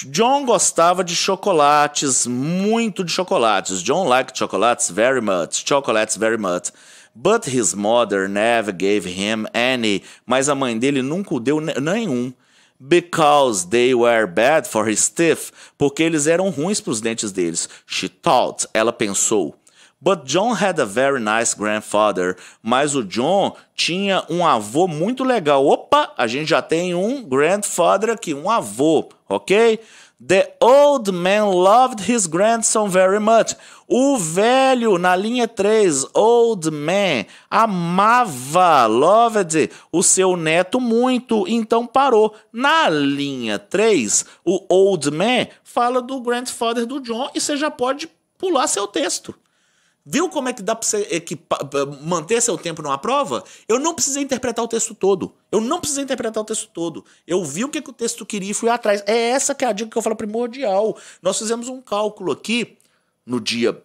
John gostava de chocolates, muito de chocolates. John liked chocolates very much, chocolates very much. But his mother never gave him any. Mas a mãe dele nunca o deu nenhum. Because they were bad for his teeth. Porque eles eram ruins para os dentes deles. She thought. Ela pensou. But John had a very nice grandfather. Mas o John tinha um avô muito legal. Opa, a gente já tem um grandfather aqui, um avô, ok? The old man loved his grandson very much. O velho, na linha 3, old man, amava, loved, o seu neto muito, então parou. Na linha 3, o old man fala do grandfather do John e você já pode pular seu texto. Viu como é que dá para você equipa, manter seu tempo numa prova? Eu não precisei interpretar o texto todo. Eu não precisei interpretar o texto todo. Eu vi o que, que o texto queria e fui atrás. É essa que é a dica que eu falo primordial. Nós fizemos um cálculo aqui no dia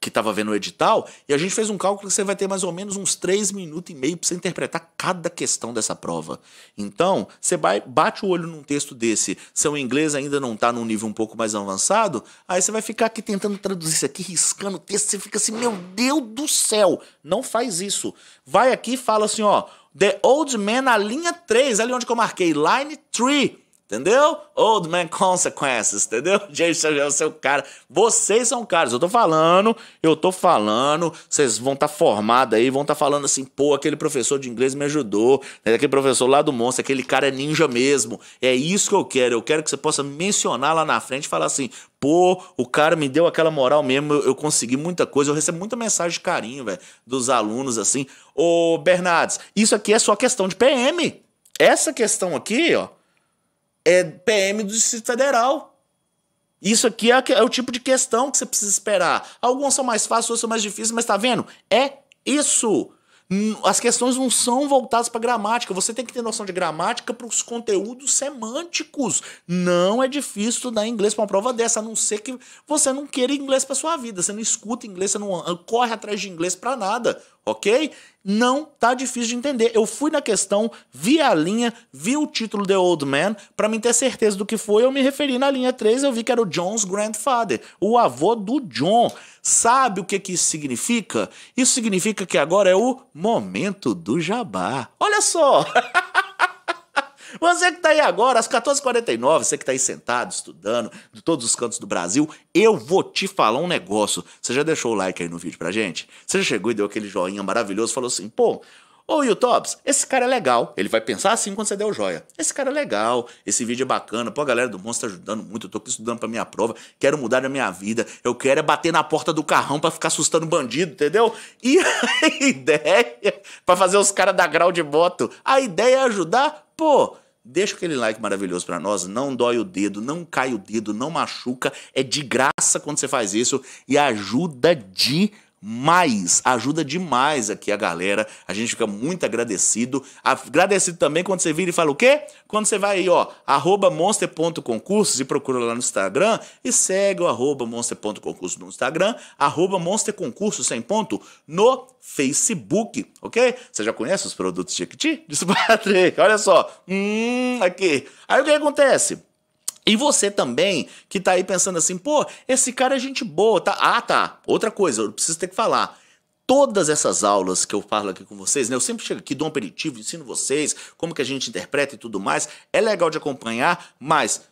que estava vendo o edital, e a gente fez um cálculo que você vai ter mais ou menos uns 3 minutos e meio para você interpretar cada questão dessa prova. Então, você bate o olho num texto desse, seu inglês ainda não está num nível um pouco mais avançado, aí você vai ficar aqui tentando traduzir isso aqui, riscando o texto, você fica assim, meu Deus do céu, não faz isso. Vai aqui e fala assim, ó, The Old Man na linha 3, ali onde que eu marquei, line 3. Entendeu? Old Man Consequences, entendeu? Gente, é o seu cara. Vocês são caros. Eu tô falando, eu tô falando. Vocês vão estar tá formados aí, vão estar tá falando assim, pô, aquele professor de inglês me ajudou. Né? Aquele professor lá do monstro, aquele cara é ninja mesmo. É isso que eu quero. Eu quero que você possa mencionar lá na frente e falar assim, pô, o cara me deu aquela moral mesmo, eu, eu consegui muita coisa. Eu recebo muita mensagem de carinho, velho, dos alunos assim. Ô, Bernardes, isso aqui é só questão de PM. Essa questão aqui, ó é PM do Distrito Federal. Isso aqui é, é o tipo de questão que você precisa esperar. Algumas são mais fáceis, outras são mais difíceis, mas tá vendo? É isso. Hum, as questões não são voltadas para gramática. Você tem que ter noção de gramática para os conteúdos semânticos. Não é difícil estudar inglês para uma prova dessa, a não ser que você não queira inglês para sua vida. Você não escuta inglês, você não corre atrás de inglês para nada ok? Não tá difícil de entender. Eu fui na questão, vi a linha, vi o título The Old Man, para mim ter certeza do que foi, eu me referi na linha 3, eu vi que era o John's grandfather, o avô do John. Sabe o que que isso significa? Isso significa que agora é o momento do jabá. Olha só! Você é que está aí agora, às 14h49, você que está aí sentado, estudando, de todos os cantos do Brasil, eu vou te falar um negócio. Você já deixou o like aí no vídeo pra gente? Você já chegou e deu aquele joinha maravilhoso, falou assim, pô, Ô, Youtubes, esse cara é legal. Ele vai pensar assim quando você der o joia. Esse cara é legal, esse vídeo é bacana. Pô, a galera do Monstro tá ajudando muito. Eu tô aqui estudando pra minha prova. Quero mudar a minha vida. Eu quero é bater na porta do carrão para ficar assustando bandido, entendeu? E a ideia para fazer os caras da grau de moto. A ideia é ajudar Pô, deixa aquele like maravilhoso para nós, não dói o dedo, não cai o dedo, não machuca, é de graça quando você faz isso e ajuda de mais, ajuda demais aqui a galera. A gente fica muito agradecido. Agradecido também quando você vira e fala o quê? Quando você vai aí, ó, arroba monster.concursos e procura lá no Instagram e segue o arroba monster.concursos no Instagram, arroba monsterconcursos sem ponto no Facebook, ok? Você já conhece os produtos Jequiti? Disse Patrick, olha só. Hum, aqui. Aí o que acontece? E você também que tá aí pensando assim, pô, esse cara é gente boa, tá? Ah, tá. Outra coisa, eu preciso ter que falar. Todas essas aulas que eu falo aqui com vocês, né? Eu sempre chego aqui, dou um aperitivo, ensino vocês como que a gente interpreta e tudo mais. É legal de acompanhar, mas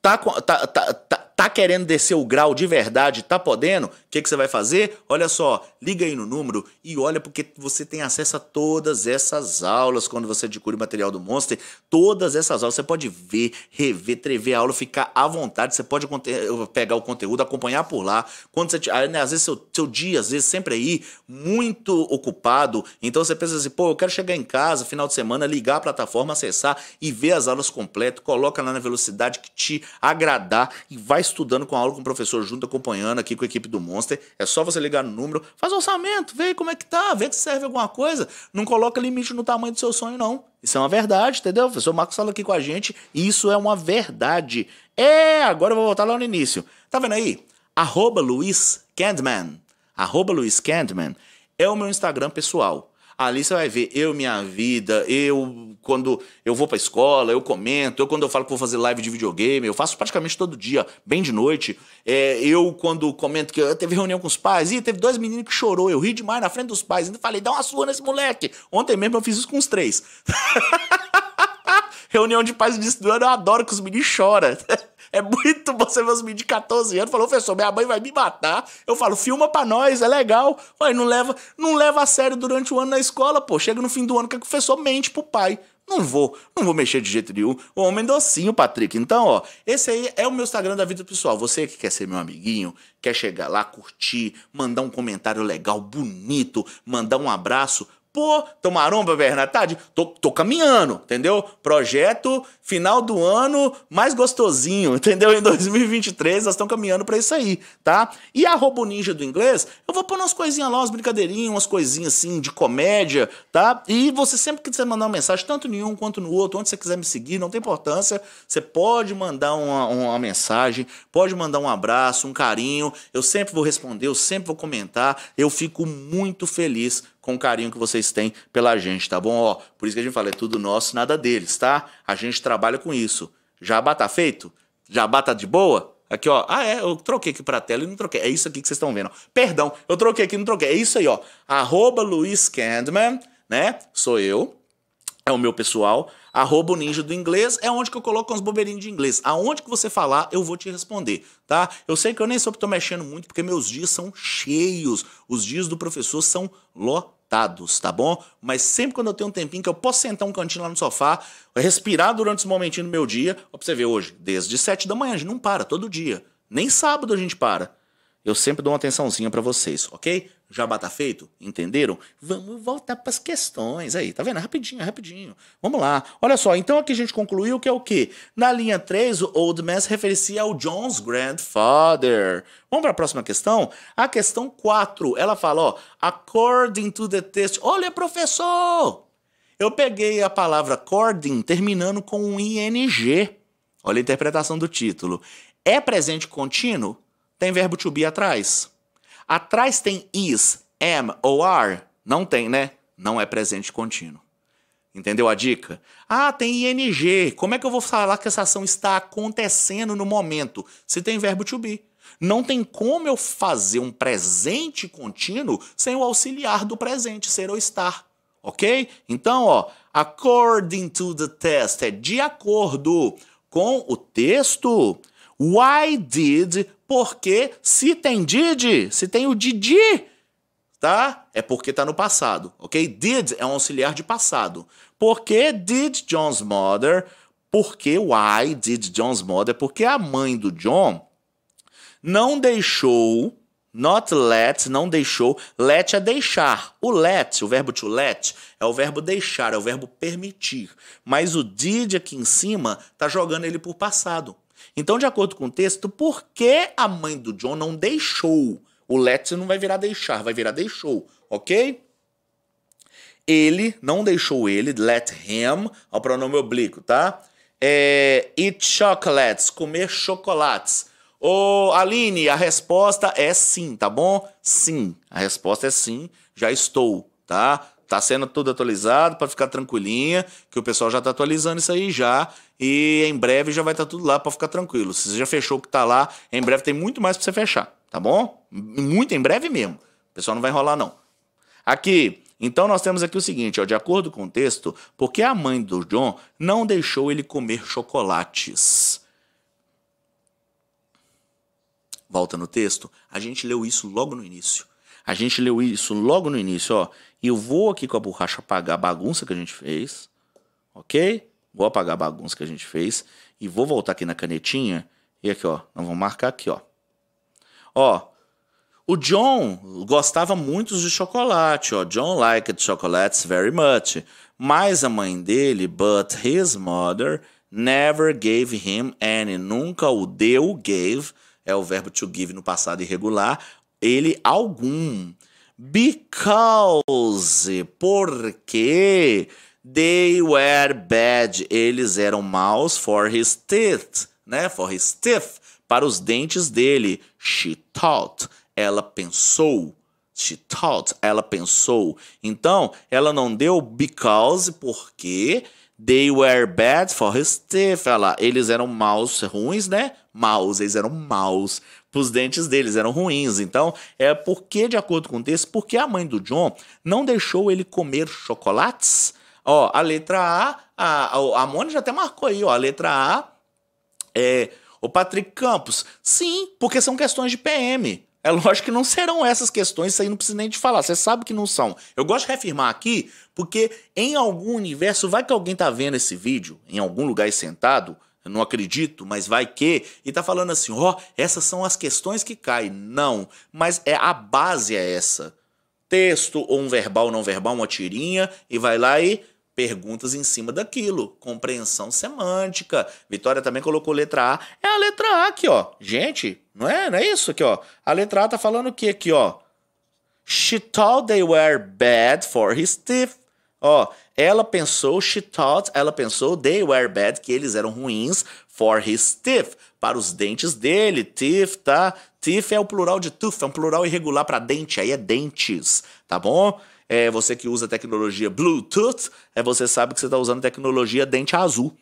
tá, tá, tá, tá tá querendo descer o grau de verdade, tá podendo? O que, que você vai fazer? Olha só, liga aí no número e olha porque você tem acesso a todas essas aulas quando você adquire o material do Monster. Todas essas aulas você pode ver, rever, trever a aula, ficar à vontade. Você pode pegar o conteúdo, acompanhar por lá. Quando você, né, às vezes seu, seu dia, às vezes sempre é aí muito ocupado, então você pensa assim, pô, eu quero chegar em casa final de semana, ligar a plataforma, acessar e ver as aulas completas. Coloca lá na velocidade que te agradar e vai estudando com aula com o professor junto, acompanhando aqui com a equipe do Monster. É só você ligar no número, faz orçamento, vê como é que tá, vê se serve alguma coisa. Não coloca limite no tamanho do seu sonho, não. Isso é uma verdade, entendeu? O professor Marcos fala aqui com a gente e isso é uma verdade. É, agora eu vou voltar lá no início. Tá vendo aí? Arroba Luiz Candman. Arroba Luiz Candman é o meu Instagram pessoal. Ali você vai ver eu, minha vida, eu quando eu vou pra escola, eu comento, eu quando eu falo que vou fazer live de videogame, eu faço praticamente todo dia, bem de noite. É, eu quando comento que eu teve reunião com os pais, e teve dois meninos que chorou, eu ri demais na frente dos pais, ainda falei, dá uma sua nesse moleque. Ontem mesmo eu fiz isso com os três. reunião de pais de estudante, eu adoro que os meninos choram. É muito bom você ver os meninos de 14 anos falou, professor, minha mãe vai me matar. Eu falo, filma pra nós, é legal. Mas não leva, não leva a sério durante o ano na escola, pô. Chega no fim do ano que o professor mente pro pai. Não vou, não vou mexer de jeito nenhum. O homem docinho, Patrick. Então, ó, esse aí é o meu Instagram da vida pessoal. Você que quer ser meu amiguinho, quer chegar lá, curtir, mandar um comentário legal, bonito, mandar um abraço, Pô, tomaram pra verna tarde? Tô, tô caminhando, entendeu? Projeto final do ano mais gostosinho, entendeu? Em 2023 nós estamos caminhando para isso aí, tá? E a Robo Ninja do inglês, eu vou pôr umas coisinhas lá, umas brincadeirinhas, umas coisinhas assim de comédia, tá? E você sempre que quiser mandar uma mensagem, tanto em um quanto no outro, onde você quiser me seguir, não tem importância, você pode mandar uma, uma mensagem, pode mandar um abraço, um carinho, eu sempre vou responder, eu sempre vou comentar, eu fico muito feliz com o carinho que vocês têm pela gente, tá bom? Ó, por isso que a gente fala, é tudo nosso, nada deles, tá? A gente trabalha com isso. Jabá tá feito? Jabá tá de boa? Aqui, ó. Ah, é, eu troquei aqui pra tela e não troquei. É isso aqui que vocês estão vendo. Ó. Perdão, eu troquei aqui e não troquei. É isso aí, ó. Arroba Luiz Candman, né? Sou eu. É o meu pessoal. Arroba o ninja do inglês é onde que eu coloco uns bobeirinhos de inglês. Aonde que você falar, eu vou te responder, tá? Eu sei que eu nem sempre tô mexendo muito, porque meus dias são cheios. Os dias do professor são lotados, tá bom? Mas sempre quando eu tenho um tempinho que eu posso sentar um cantinho lá no sofá, respirar durante esse momentinho do meu dia, ó, pra você ver hoje, desde sete da manhã, a gente não para, todo dia. Nem sábado a gente para. Eu sempre dou uma atençãozinha para vocês, ok? Jabá tá feito? Entenderam? Vamos voltar para as questões aí, tá vendo? É rapidinho, é rapidinho. Vamos lá. Olha só, então aqui a gente concluiu que é o quê? Na linha 3, o Old Man se referia ao John's grandfather. Vamos para a próxima questão? A questão 4, ela fala, ó, according to the text. Olha, professor! Eu peguei a palavra according terminando com um ing. Olha a interpretação do título. É presente contínuo? Tem verbo to be atrás. Atrás tem is, am ou are? Não tem, né? Não é presente contínuo. Entendeu a dica? Ah, tem ing. Como é que eu vou falar que essa ação está acontecendo no momento? Se tem verbo to be. Não tem como eu fazer um presente contínuo sem o auxiliar do presente, ser ou estar. Ok? Então, ó, according to the test é de acordo com o texto. Why did? Porque se tem did, se tem o didi, tá? É porque tá no passado, ok? Did é um auxiliar de passado. Porque did John's mother? Porque why did John's mother? Porque a mãe do John não deixou Not let, não deixou. Let é deixar. O let, o verbo to let, é o verbo deixar, é o verbo permitir. Mas o did aqui em cima tá jogando ele por passado. Então, de acordo com o texto, por que a mãe do John não deixou? O let não vai virar deixar, vai virar deixou, ok? Ele não deixou ele, let him, é o pronome oblíquo, tá? É, eat chocolates, comer chocolates. Ô, Aline, a resposta é sim, tá bom? Sim, a resposta é sim, já estou, tá? Tá sendo tudo atualizado para ficar tranquilinha, que o pessoal já tá atualizando isso aí já e em breve já vai estar tá tudo lá para ficar tranquilo. Se você já fechou o que está lá, em breve tem muito mais para você fechar, tá bom? Muito em breve mesmo. O pessoal não vai enrolar não. Aqui, então nós temos aqui o seguinte, ó, de acordo com o texto, porque a mãe do John não deixou ele comer chocolates. Volta no texto, a gente leu isso logo no início. A gente leu isso logo no início, ó. E eu vou aqui com a borracha apagar a bagunça que a gente fez, ok? Vou apagar a bagunça que a gente fez e vou voltar aqui na canetinha. E aqui, ó, nós vamos marcar aqui, ó. Ó, o John gostava muito de chocolate, ó. John liked chocolates very much. Mas a mãe dele, but his mother, never gave him any. Nunca o deu, gave. É o verbo to give no passado irregular. Ele algum. Because. Porque They were bad. Eles eram maus for his teeth, né? For his teeth. Para os dentes dele. She thought. Ela pensou. She thought. Ela pensou. Então, ela não deu because, porque. They were bad for his teeth. Olha lá, eles eram maus, ruins, né? Maus, eles eram maus. Os dentes deles eram ruins. Então, é porque, de acordo com o texto, porque a mãe do John não deixou ele comer chocolates Ó, a letra A, a, a Mônica já até marcou aí, ó, a letra A é o Patrick Campos. Sim, porque são questões de PM. É lógico que não serão essas questões, isso aí não precisa nem te falar, você sabe que não são. Eu gosto de reafirmar aqui, porque em algum universo, vai que alguém tá vendo esse vídeo, em algum lugar sentado, eu não acredito, mas vai que, e tá falando assim, ó, oh, essas são as questões que caem. Não, mas é a base é essa. Texto, ou um verbal, não verbal, uma tirinha, e vai lá e perguntas em cima daquilo, compreensão semântica. Vitória também colocou letra A. É a letra A aqui, ó. Gente, não é, não é isso aqui, ó. A letra A tá falando o que aqui, ó? She thought they were bad for his teeth. Ó, ela pensou, she thought, ela pensou they were bad, que eles eram ruins for his teeth, para os dentes dele. Teeth, tá? Teeth é o plural de tooth, é um plural irregular para dente, aí é dentes, tá bom? é, você que usa tecnologia Bluetooth, é, você sabe que você está usando tecnologia dente azul.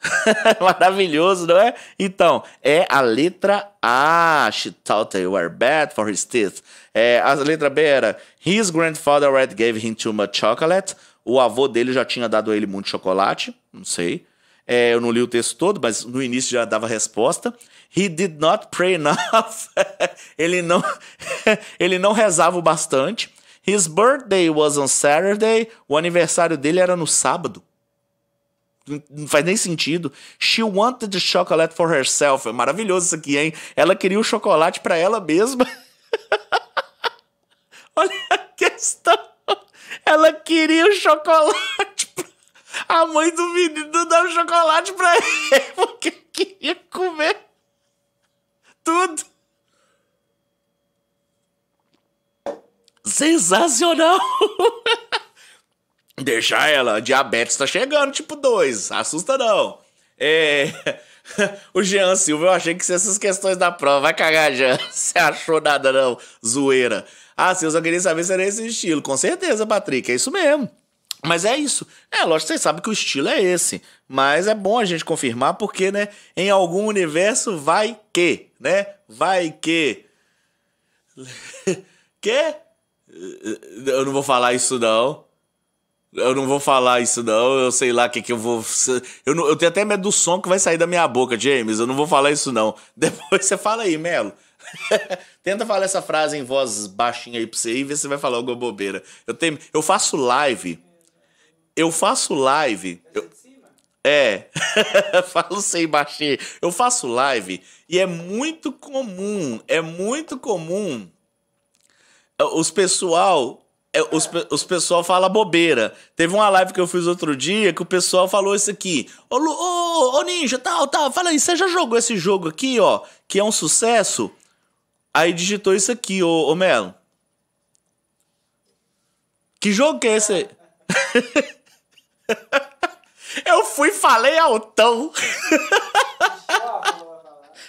Maravilhoso, não é? Então, é a letra A. She thought they were bad for his teeth. É, a letra B era: His grandfather already gave him too much chocolate. O avô dele já tinha dado a ele muito chocolate. Não sei. É, eu não li o texto todo, mas no início já dava a resposta. He did not pray enough. ele, não, ele não rezava o bastante. His birthday was on Saturday. O aniversário dele era no sábado. Não faz nem sentido. She wanted the chocolate for herself. É maravilhoso isso aqui, hein? Ela queria o chocolate para ela mesma. Olha a questão. Ela queria o chocolate. A mãe do menino dá o chocolate pra ele porque queria comer tudo. Sensacional! Deixar ela, diabetes tá chegando, tipo 2, assusta não. É. O Jean Silva, eu achei que essas questões da prova. Vai cagar, Jean. Você achou nada, não. Zoeira. Ah, se eu só queria saber se era esse estilo. Com certeza, Patrick. É isso mesmo. Mas é isso. É, lógico que vocês sabem que o estilo é esse. Mas é bom a gente confirmar, porque, né? Em algum universo vai que, né? Vai que. que? Eu não vou falar isso não. Eu não vou falar isso não. Eu sei lá o que, que eu vou. Eu, não, eu tenho até medo do som que vai sair da minha boca, James. Eu não vou falar isso não. Depois você fala aí, Melo. Tenta falar essa frase em voz baixinha aí pra você e ver se você vai falar alguma bobeira. Eu, tenho, eu faço live. Eu faço live. Eu, é. Falo sem baixinho. Eu faço live e é muito comum, é muito comum é, os pessoal. É, os, os pessoal fala bobeira. Teve uma live que eu fiz outro dia que o pessoal falou isso aqui. Ô, ô, ô Ninja, tal, tal. Fala aí, você já jogou esse jogo aqui, ó? Que é um sucesso? Aí digitou isso aqui, ô, ô Melo. Que jogo que é esse aí? Eu fui falei altão.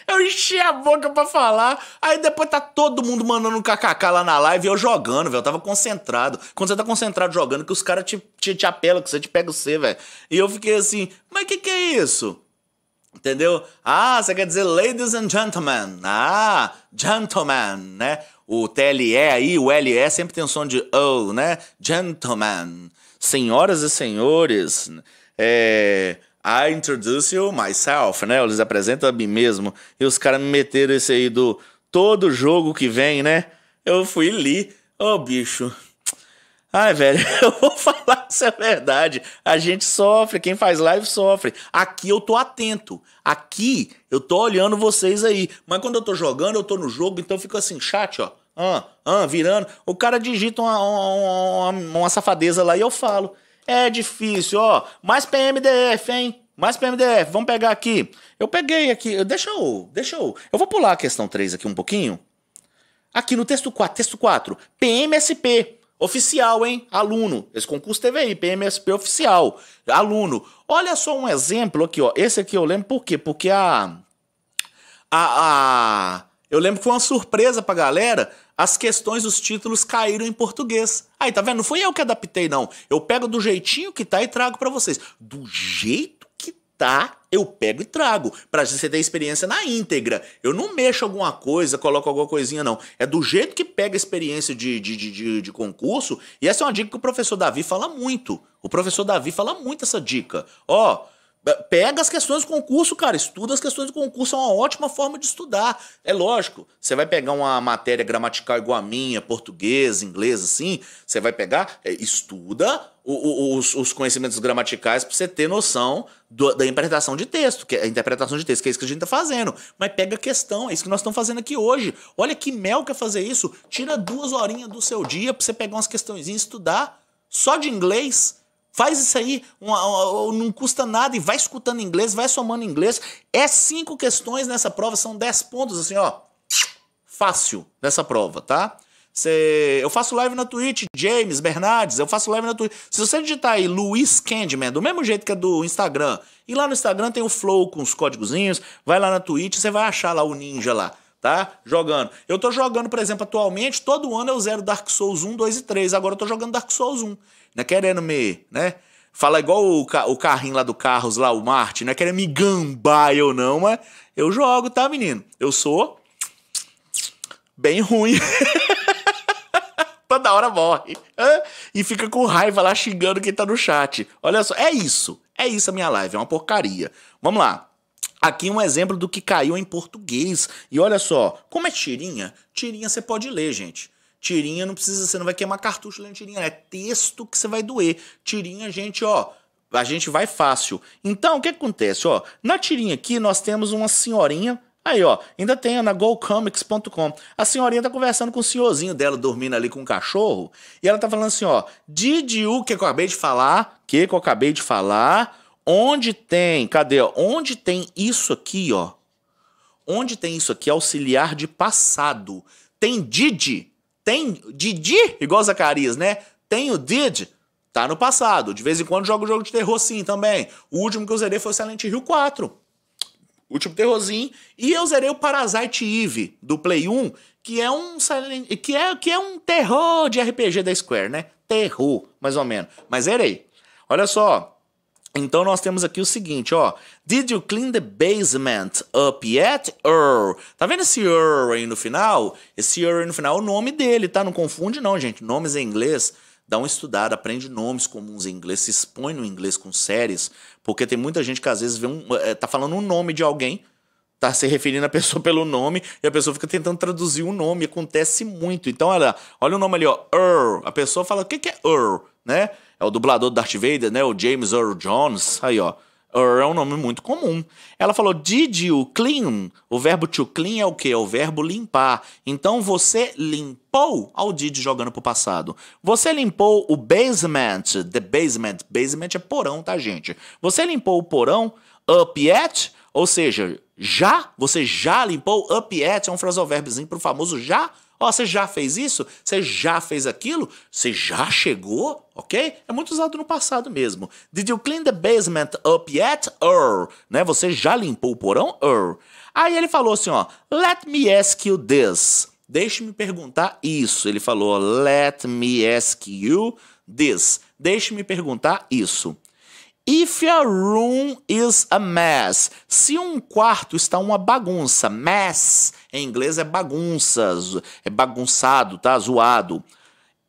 Eu enchi a boca pra falar. Aí depois tá todo mundo mandando um kkk lá na live e eu jogando, velho. Eu tava concentrado. Quando você tá concentrado jogando, que os caras te, te, te apelam, que você te pega o C, velho. E eu fiquei assim, mas que que é isso? Entendeu? Ah, você quer dizer ladies and gentlemen. Ah, gentlemen né? O TLE aí, o LE sempre tem um som de O, né? gentlemen Senhoras e senhores. É I introduce you myself, né? Eles apresenta a mim mesmo. E os caras me meteram esse aí do todo jogo que vem, né? Eu fui li. Ô, oh, bicho. Ai, velho, eu vou falar isso é verdade. A gente sofre, quem faz live sofre. Aqui eu tô atento. Aqui eu tô olhando vocês aí. Mas quando eu tô jogando, eu tô no jogo, então fico assim, chat, ó. Ah, ah, virando. O cara digita uma, uma, uma, uma safadeza lá e eu falo. É difícil, ó. Mais PMDF, hein? Mais PMDF, vamos pegar aqui. Eu peguei aqui, deixa eu, deixa eu. Eu vou pular a questão 3 aqui um pouquinho. Aqui no texto 4, texto 4, PMSP, oficial, hein? Aluno. Esse concurso teve aí, PMSP oficial, aluno. Olha só um exemplo aqui, ó. Esse aqui eu lembro por quê? Porque a a, a eu lembro que foi uma surpresa pra galera, as questões, os títulos caíram em português. Aí, tá vendo? Não fui eu que adaptei, não. Eu pego do jeitinho que tá e trago para vocês. Do jeito que tá, eu pego e trago. Pra você ter experiência na íntegra. Eu não mexo alguma coisa, coloco alguma coisinha, não. É do jeito que pega a experiência de, de, de, de, de concurso. E essa é uma dica que o professor Davi fala muito. O professor Davi fala muito essa dica. Ó. Oh, Pega as questões do concurso, cara. Estuda as questões do concurso. É uma ótima forma de estudar. É lógico. Você vai pegar uma matéria gramatical igual a minha, português, inglês, assim. Você vai pegar, é, estuda os, os conhecimentos gramaticais para você ter noção do, da interpretação de texto, que é a interpretação de texto, que é isso que a gente está fazendo. Mas pega a questão, é isso que nós estamos fazendo aqui hoje. Olha que mel quer é fazer isso. Tira duas horinhas do seu dia para você pegar umas questões e estudar só de inglês. Faz isso aí, uma, uma, não custa nada e vai escutando inglês, vai somando inglês. É cinco questões nessa prova, são dez pontos, assim, ó. Fácil nessa prova, tá? Cê, eu faço live na Twitch, James Bernardes, eu faço live na Twitch. Se você digitar aí Luiz Candyman, do mesmo jeito que é do Instagram, e lá no Instagram tem o Flow com os códigozinhos, vai lá na Twitch, você vai achar lá o Ninja lá, tá? Jogando. Eu tô jogando, por exemplo, atualmente, todo ano eu é zero Dark Souls 1, 2 e 3, agora eu tô jogando Dark Souls 1. Não é querendo me, né? Fala igual o, ca o carrinho lá do Carros, lá, o Marte, não é querendo me gambar eu não, mas eu jogo, tá, menino? Eu sou bem ruim. Toda hora morre. E fica com raiva lá xingando quem tá no chat. Olha só, é isso. É isso a minha live, é uma porcaria. Vamos lá. Aqui um exemplo do que caiu em português. E olha só, como é tirinha, tirinha você pode ler, gente. Tirinha não precisa, você não vai queimar cartucho lendo tirinha, né? é texto que você vai doer. Tirinha, a gente, ó, a gente vai fácil. Então, o que acontece, ó? Na tirinha aqui nós temos uma senhorinha Aí, ó, ainda tem na gocomics.com. A senhorinha tá conversando com o senhorzinho dela, dormindo ali com um cachorro, e ela tá falando assim, ó, Didiu, que eu acabei de falar, que eu acabei de falar, onde tem, cadê, ó, onde tem isso aqui, ó, onde tem isso aqui, auxiliar de passado, tem Didi, tem Didi, igual Zacarias, né? Tem o Did, tá no passado. De vez em quando joga o jogo de terror sim também. O último que eu zerei foi o Silent Hill 4. Último terrorzinho. E eu zerei o Parasite Eve do Play 1, que é um Silent... que é que é um terror de RPG da Square, né? Terror, mais ou menos. Mas zerei. Olha só, então nós temos aqui o seguinte, ó. Did you clean the basement up yet, Earl? Tá vendo esse Earl aí no final? Esse Earl aí no final é o nome dele, tá? Não confunde não, gente. Nomes em inglês, dá uma estudada, aprende nomes comuns em inglês, se expõe no inglês com séries, porque tem muita gente que às vezes vê um, é, tá falando um nome de alguém, tá se referindo à pessoa pelo nome e a pessoa fica tentando traduzir o nome, acontece muito. Então, olha, olha o nome ali, ó, Earl. A pessoa fala: "O que que é Earl?", né? É o dublador do Darth Vader, né? O James Earl Jones. Aí, ó. Earl é um nome muito comum. Ela falou: Did you clean? O verbo to clean é o que? É o verbo limpar. Então você limpou o did jogando pro passado. Você limpou o basement. The basement. Basement é porão, tá, gente? Você limpou o porão up yet? Ou seja, já? Você já limpou up yet? É um frasal para pro famoso já Ó, oh, você já fez isso? Você já fez aquilo? Você já chegou? Ok? É muito usado no passado mesmo. Did you clean the basement up yet? Er. Né? Você já limpou o porão? Er. Aí ele falou assim, ó. Let me ask you this. Deixe-me perguntar isso. Ele falou, let me ask you this. Deixe-me perguntar isso. If a room is a mess. Se um quarto está uma bagunça, mess em inglês é bagunças, é bagunçado, tá zoado.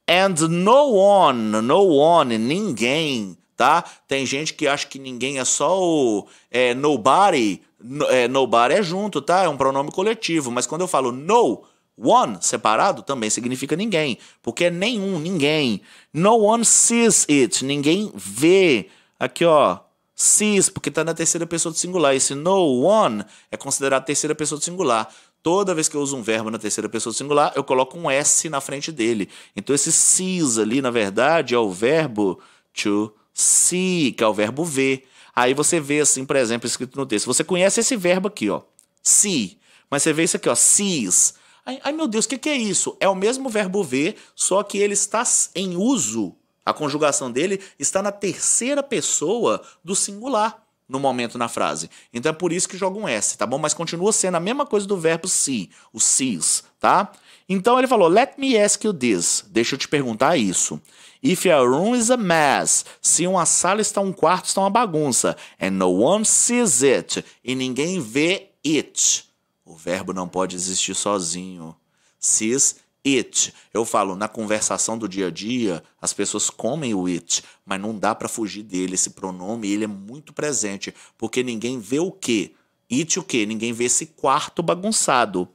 And no one, no one, ninguém, tá? Tem gente que acha que ninguém é só o é, nobody, no, é, nobody é junto, tá? É um pronome coletivo, mas quando eu falo no, One separado também significa ninguém, porque é nenhum, ninguém. No one sees it, ninguém vê. Aqui, ó. Cis, porque está na terceira pessoa do singular. Esse no one é considerado terceira pessoa do singular. Toda vez que eu uso um verbo na terceira pessoa do singular, eu coloco um S na frente dele. Então, esse cis ali, na verdade, é o verbo to see, que é o verbo ver. Aí você vê, assim, por exemplo, escrito no texto. Você conhece esse verbo aqui, ó. See. Mas você vê isso aqui, ó. Sees. Ai, ai meu Deus, o que, que é isso? É o mesmo verbo ver, só que ele está em uso a conjugação dele está na terceira pessoa do singular no momento na frase. Então é por isso que joga um S, tá bom? Mas continua sendo a mesma coisa do verbo see, o sees, tá? Então ele falou: Let me ask you this. Deixa eu te perguntar isso. If a room is a mess, se uma sala está um quarto está uma bagunça, and no one sees it, e ninguém vê it. O verbo não pode existir sozinho. Sees it. Eu falo, na conversação do dia a dia, as pessoas comem o it, mas não dá para fugir dele. Esse pronome, ele é muito presente, porque ninguém vê o que. It o que? Ninguém vê esse quarto bagunçado.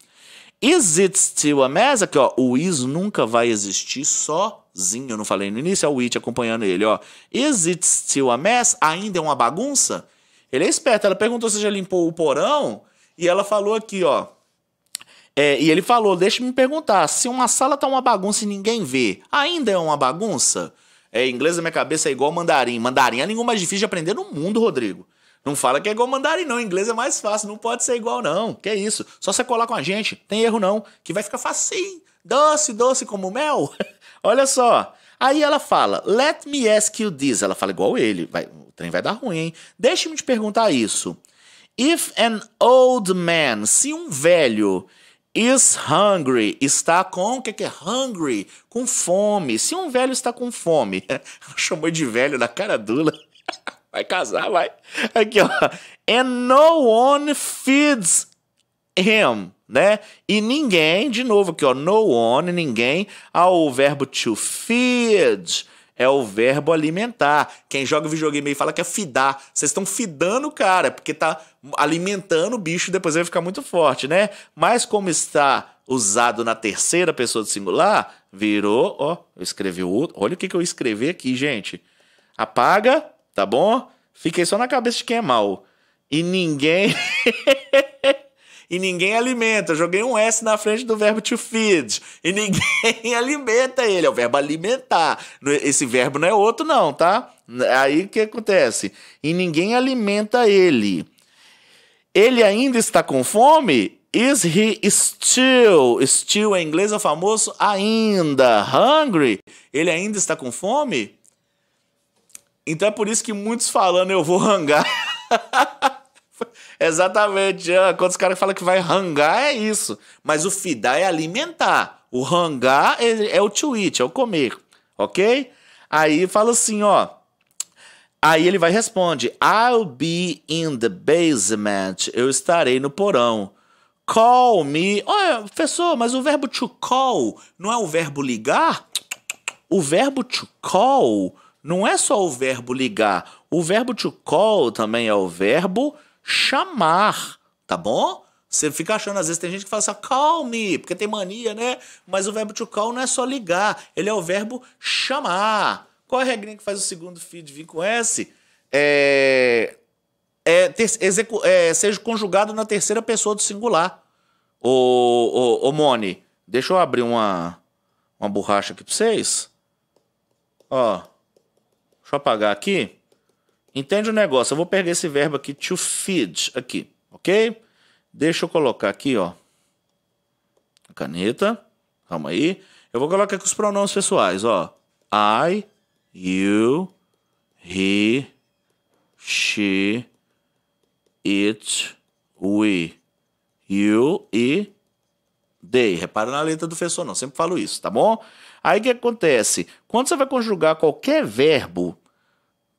Is it still a mess? Aqui, ó, o is nunca vai existir sozinho. Eu não falei no início, é o it acompanhando ele, ó. Is it still a mess? Ainda é uma bagunça? Ele é esperto. Ela perguntou se já limpou o porão e ela falou aqui, ó. É, e ele falou: deixa me perguntar, se uma sala tá uma bagunça e ninguém vê, ainda é uma bagunça? É, inglês na minha cabeça é igual mandarim. Mandarim é a língua mais difícil de aprender no mundo, Rodrigo. Não fala que é igual mandarim, não. Inglês é mais fácil, não pode ser igual, não. Que é isso. Só você colar com a gente, tem erro não, que vai ficar fácil, Doce, doce como mel. Olha só. Aí ela fala, let me ask you this. Ela fala igual ele. Vai, o trem vai dar ruim, hein? Deixa me te perguntar isso. If an old man, se um velho is hungry, está com, o que é hungry? Com fome. Se um velho está com fome, chamou de velho na cara dula. Vai casar, vai. Aqui, ó. And no one feeds him, né? E ninguém, de novo aqui, ó. No one, ninguém, ao verbo to feed é o verbo alimentar. Quem joga videogame aí fala que é fidar. Vocês estão fidando o cara, porque tá alimentando o bicho, depois vai ficar muito forte, né? Mas como está usado na terceira pessoa do singular, virou, ó, eu escrevi o outro. Olha o que, que eu escrevi aqui, gente. Apaga, tá bom? Fiquei só na cabeça de quem é mal. E ninguém e ninguém alimenta. Eu joguei um S na frente do verbo to feed e ninguém alimenta ele. É o verbo alimentar. É, esse verbo não é outro, não, tá? Aí o que acontece? E ninguém alimenta ele. Ele ainda está com fome? Is he still? Still em inglês é o famoso ainda. Hungry? Ele ainda está com fome? Então é por isso que muitos falando eu vou hangar. Exatamente, é. quando os caras falam que vai rangar, é isso. Mas o fidar é alimentar. O rangar é, é o to eat, é o comer, ok? Aí fala assim, ó. Aí ele vai responde: I'll be in the basement. Eu estarei no porão. Call me. Olha, professor, mas o verbo to call não é o verbo ligar? O verbo to call não é só o verbo ligar. O verbo to call também é o verbo chamar, tá bom? Você fica achando, às vezes tem gente que fala assim, call me, porque tem mania, né? Mas o verbo to call não é só ligar, ele é o verbo chamar. Qual é a regrinha que faz o segundo feed vir com S? É, é, ter, execu, é, seja conjugado na terceira pessoa do singular. Ô, ô, ô Mone, deixa eu abrir uma, uma borracha aqui pra vocês. Ó, deixa eu apagar aqui. Entende o negócio? Eu vou pegar esse verbo aqui, to feed, aqui, ok? Deixa eu colocar aqui, ó. Caneta. Calma aí. Eu vou colocar aqui os pronomes pessoais, ó. I, you, he, she, it, we, you e they. Repara na letra do professor, não. Sempre falo isso, tá bom? Aí o que acontece? Quando você vai conjugar qualquer verbo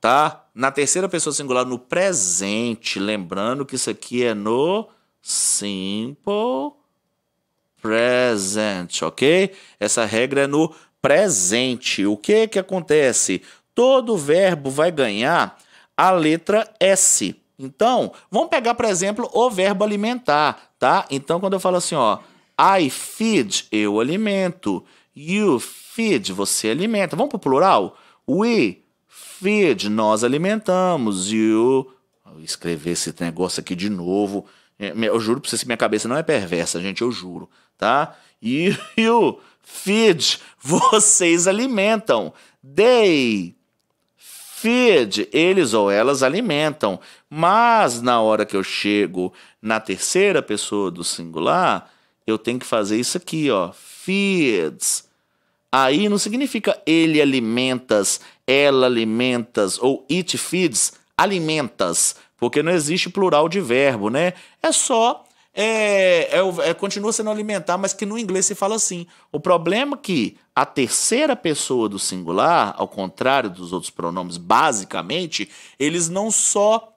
tá? Na terceira pessoa singular, no presente. Lembrando que isso aqui é no simple present, ok? Essa regra é no presente. O que que acontece? Todo verbo vai ganhar a letra S. Então, vamos pegar, por exemplo, o verbo alimentar, tá? Então, quando eu falo assim, ó, I feed, eu alimento. You feed, você alimenta. Vamos para o plural? We Feed, nós alimentamos. E o. Eu... Escrever esse negócio aqui de novo. É, eu juro pra vocês que minha cabeça não é perversa, gente, eu juro, tá? E, e o feed, vocês alimentam. They feed, eles ou elas alimentam. Mas na hora que eu chego na terceira pessoa do singular, eu tenho que fazer isso aqui, ó. Feeds Aí não significa ele alimentas, ela alimentas ou it feeds, alimentas, porque não existe plural de verbo, né? É só é, é, é, continua sendo alimentar, mas que no inglês se fala assim. O problema é que a terceira pessoa do singular, ao contrário dos outros pronomes, basicamente, eles não só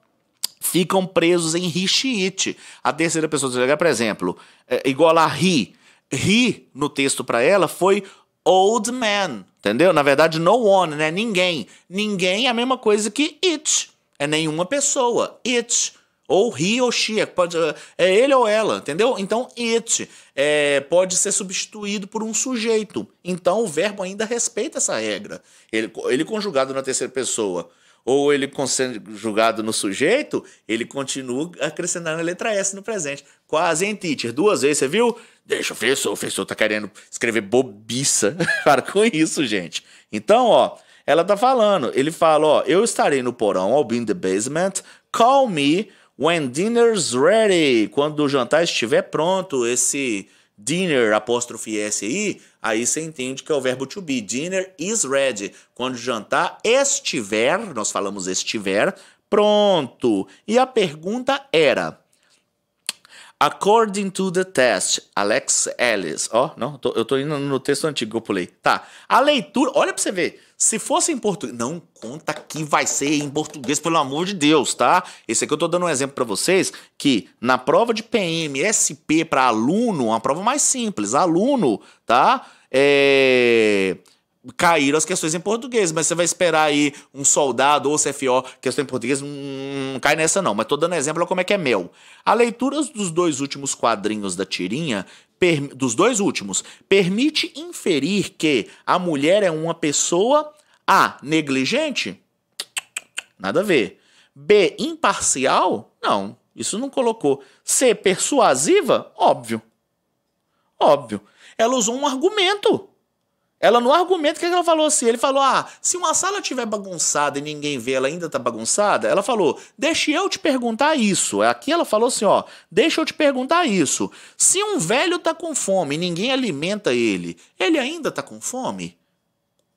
ficam presos em he, she, it. A terceira pessoa do singular, por exemplo, é igual a he. He, no texto para ela, foi old man, entendeu? Na verdade, no one, né? Ninguém. Ninguém é a mesma coisa que it. É nenhuma pessoa. It. Ou he ou she. É, pode, é ele ou ela, entendeu? Então, it é, pode ser substituído por um sujeito. Então, o verbo ainda respeita essa regra. Ele, ele conjugado na terceira pessoa ou ele conjugado no sujeito, ele continua acrescentando a letra S no presente. Quase, hein, teacher? Duas vezes, você viu? Deixa o professor, o professor tá querendo escrever bobiça. Para com isso, gente. Então, ó, ela tá falando. Ele fala, ó, eu estarei no porão, I'll be in the basement. Call me when dinner's ready. Quando o jantar estiver pronto, esse dinner, apóstrofe S aí, aí você entende que é o verbo to be. Dinner is ready. Quando o jantar estiver, nós falamos estiver, pronto. E a pergunta era: According to the test, Alex Ellis. Ó, oh, não, tô, eu tô indo no texto antigo que eu pulei. Tá. A leitura, olha pra você ver. Se fosse em português. Não conta que vai ser em português, pelo amor de Deus, tá? Esse aqui eu tô dando um exemplo para vocês que na prova de PM, SP para aluno, uma prova mais simples, aluno, tá? É caíram as questões em português, mas você vai esperar aí um soldado ou CFO, questão em português, hum, não hum, cai nessa não, mas tô dando exemplo como é que é meu. A leitura dos dois últimos quadrinhos da tirinha, per, dos dois últimos, permite inferir que a mulher é uma pessoa A, negligente? Nada a ver. B, imparcial? Não, isso não colocou. C, persuasiva? Óbvio. Óbvio. Ela usou um argumento ela, no argumento, o é que ela falou assim? Ele falou: ah, se uma sala tiver bagunçada e ninguém vê, ela ainda tá bagunçada. Ela falou: deixe eu te perguntar isso. É, aqui ela falou assim: ó, deixa eu te perguntar isso. Se um velho tá com fome e ninguém alimenta ele, ele ainda tá com fome?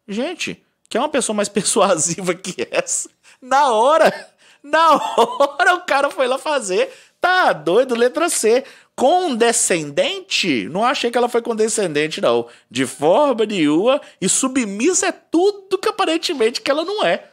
Gente, que é uma pessoa mais persuasiva que essa? Na hora, na hora o cara foi lá fazer. Tá doido, letra C condescendente? Não achei que ela foi condescendente, não. De forma nenhuma. E submissa é tudo que aparentemente que ela não é.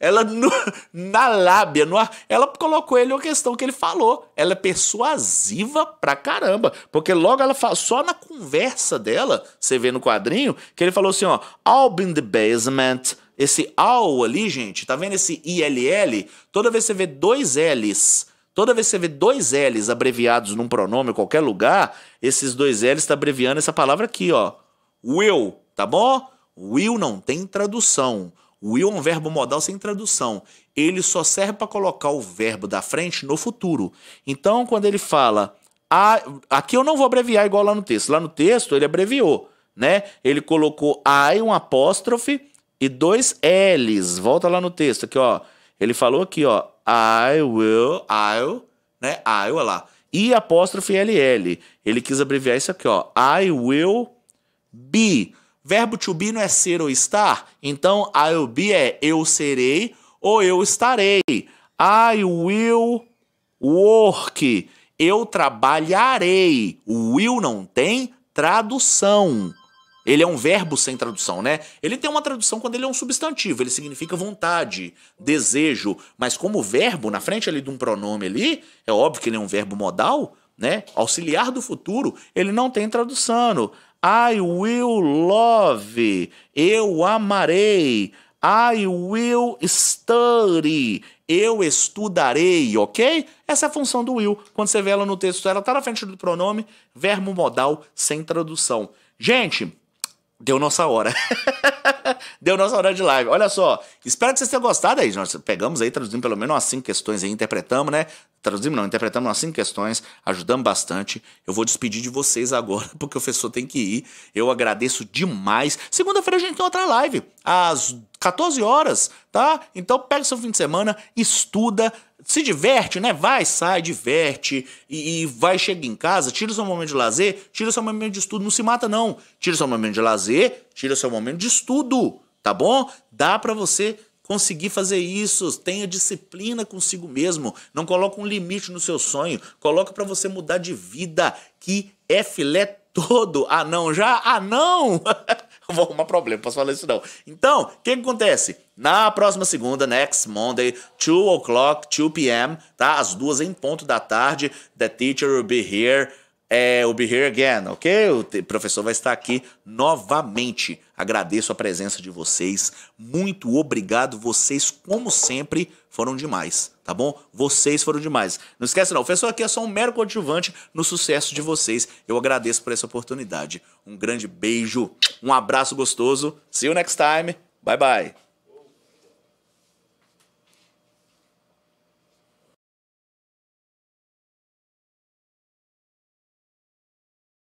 Ela, no, na lábia, no, ela colocou ele uma questão que ele falou. Ela é persuasiva pra caramba. Porque logo ela fala, só na conversa dela, você vê no quadrinho, que ele falou assim: ó, I'll in the basement. Esse all ali, gente, tá vendo esse ILL? Toda vez que você vê dois L's Toda vez que você vê dois L's abreviados num pronome, em qualquer lugar, esses dois L's está abreviando essa palavra aqui, ó. Will, tá bom? Will não tem tradução. Will é um verbo modal sem tradução. Ele só serve para colocar o verbo da frente no futuro. Então, quando ele fala. Ah, aqui eu não vou abreviar igual lá no texto. Lá no texto ele abreviou, né? Ele colocou I, um apóstrofe e dois L's. Volta lá no texto aqui, ó. Ele falou aqui, ó. I will, I'll, né? I, olha lá. E apóstrofe LL. Ele quis abreviar isso aqui, ó. I will be. Verbo to be não é ser ou estar? Então, I will be é eu serei ou eu estarei. I will work. Eu trabalharei. Will não tem tradução. Ele é um verbo sem tradução, né? Ele tem uma tradução quando ele é um substantivo, ele significa vontade, desejo, mas como verbo na frente ali de um pronome ali, é óbvio que ele é um verbo modal, né? Auxiliar do futuro, ele não tem tradução. I will love, eu amarei. I will study. Eu estudarei, ok? Essa é a função do will. Quando você vê ela no texto, ela está na frente do pronome, verbo modal sem tradução. Gente, deu nossa hora. deu nossa hora de live. Olha só, espero que vocês tenham gostado aí. Nós pegamos aí, traduzimos pelo menos umas cinco questões aí, interpretamos, né? Traduzimos não, interpretamos umas cinco questões, ajudamos bastante. Eu vou despedir de vocês agora, porque o professor tem que ir. Eu agradeço demais. Segunda-feira a gente tem outra live, às 14 horas, tá? Então pega seu fim de semana, estuda, se diverte, né? Vai, sai, diverte e, e, vai, chega em casa, tira seu momento de lazer, tira seu momento de estudo, não se mata não. Tira seu momento de lazer, tira seu momento de estudo, tá bom? Dá para você conseguir fazer isso, tenha disciplina consigo mesmo, não coloque um limite no seu sonho, coloca para você mudar de vida, que é filé todo. Ah não, já? Ah não! eu vou arrumar problema, posso falar isso não. Então, o que, que acontece? Na próxima segunda, next Monday, 2 o'clock, 2 p.m., tá? Às duas em ponto da tarde, the teacher will be here, é, will be here again, ok? O professor vai estar aqui novamente. Agradeço a presença de vocês. Muito obrigado. Vocês, como sempre, foram demais, tá bom? Vocês foram demais. Não esquece não, o professor aqui é só um mero coadjuvante no sucesso de vocês. Eu agradeço por essa oportunidade. Um grande beijo, um abraço gostoso. See you next time. Bye bye.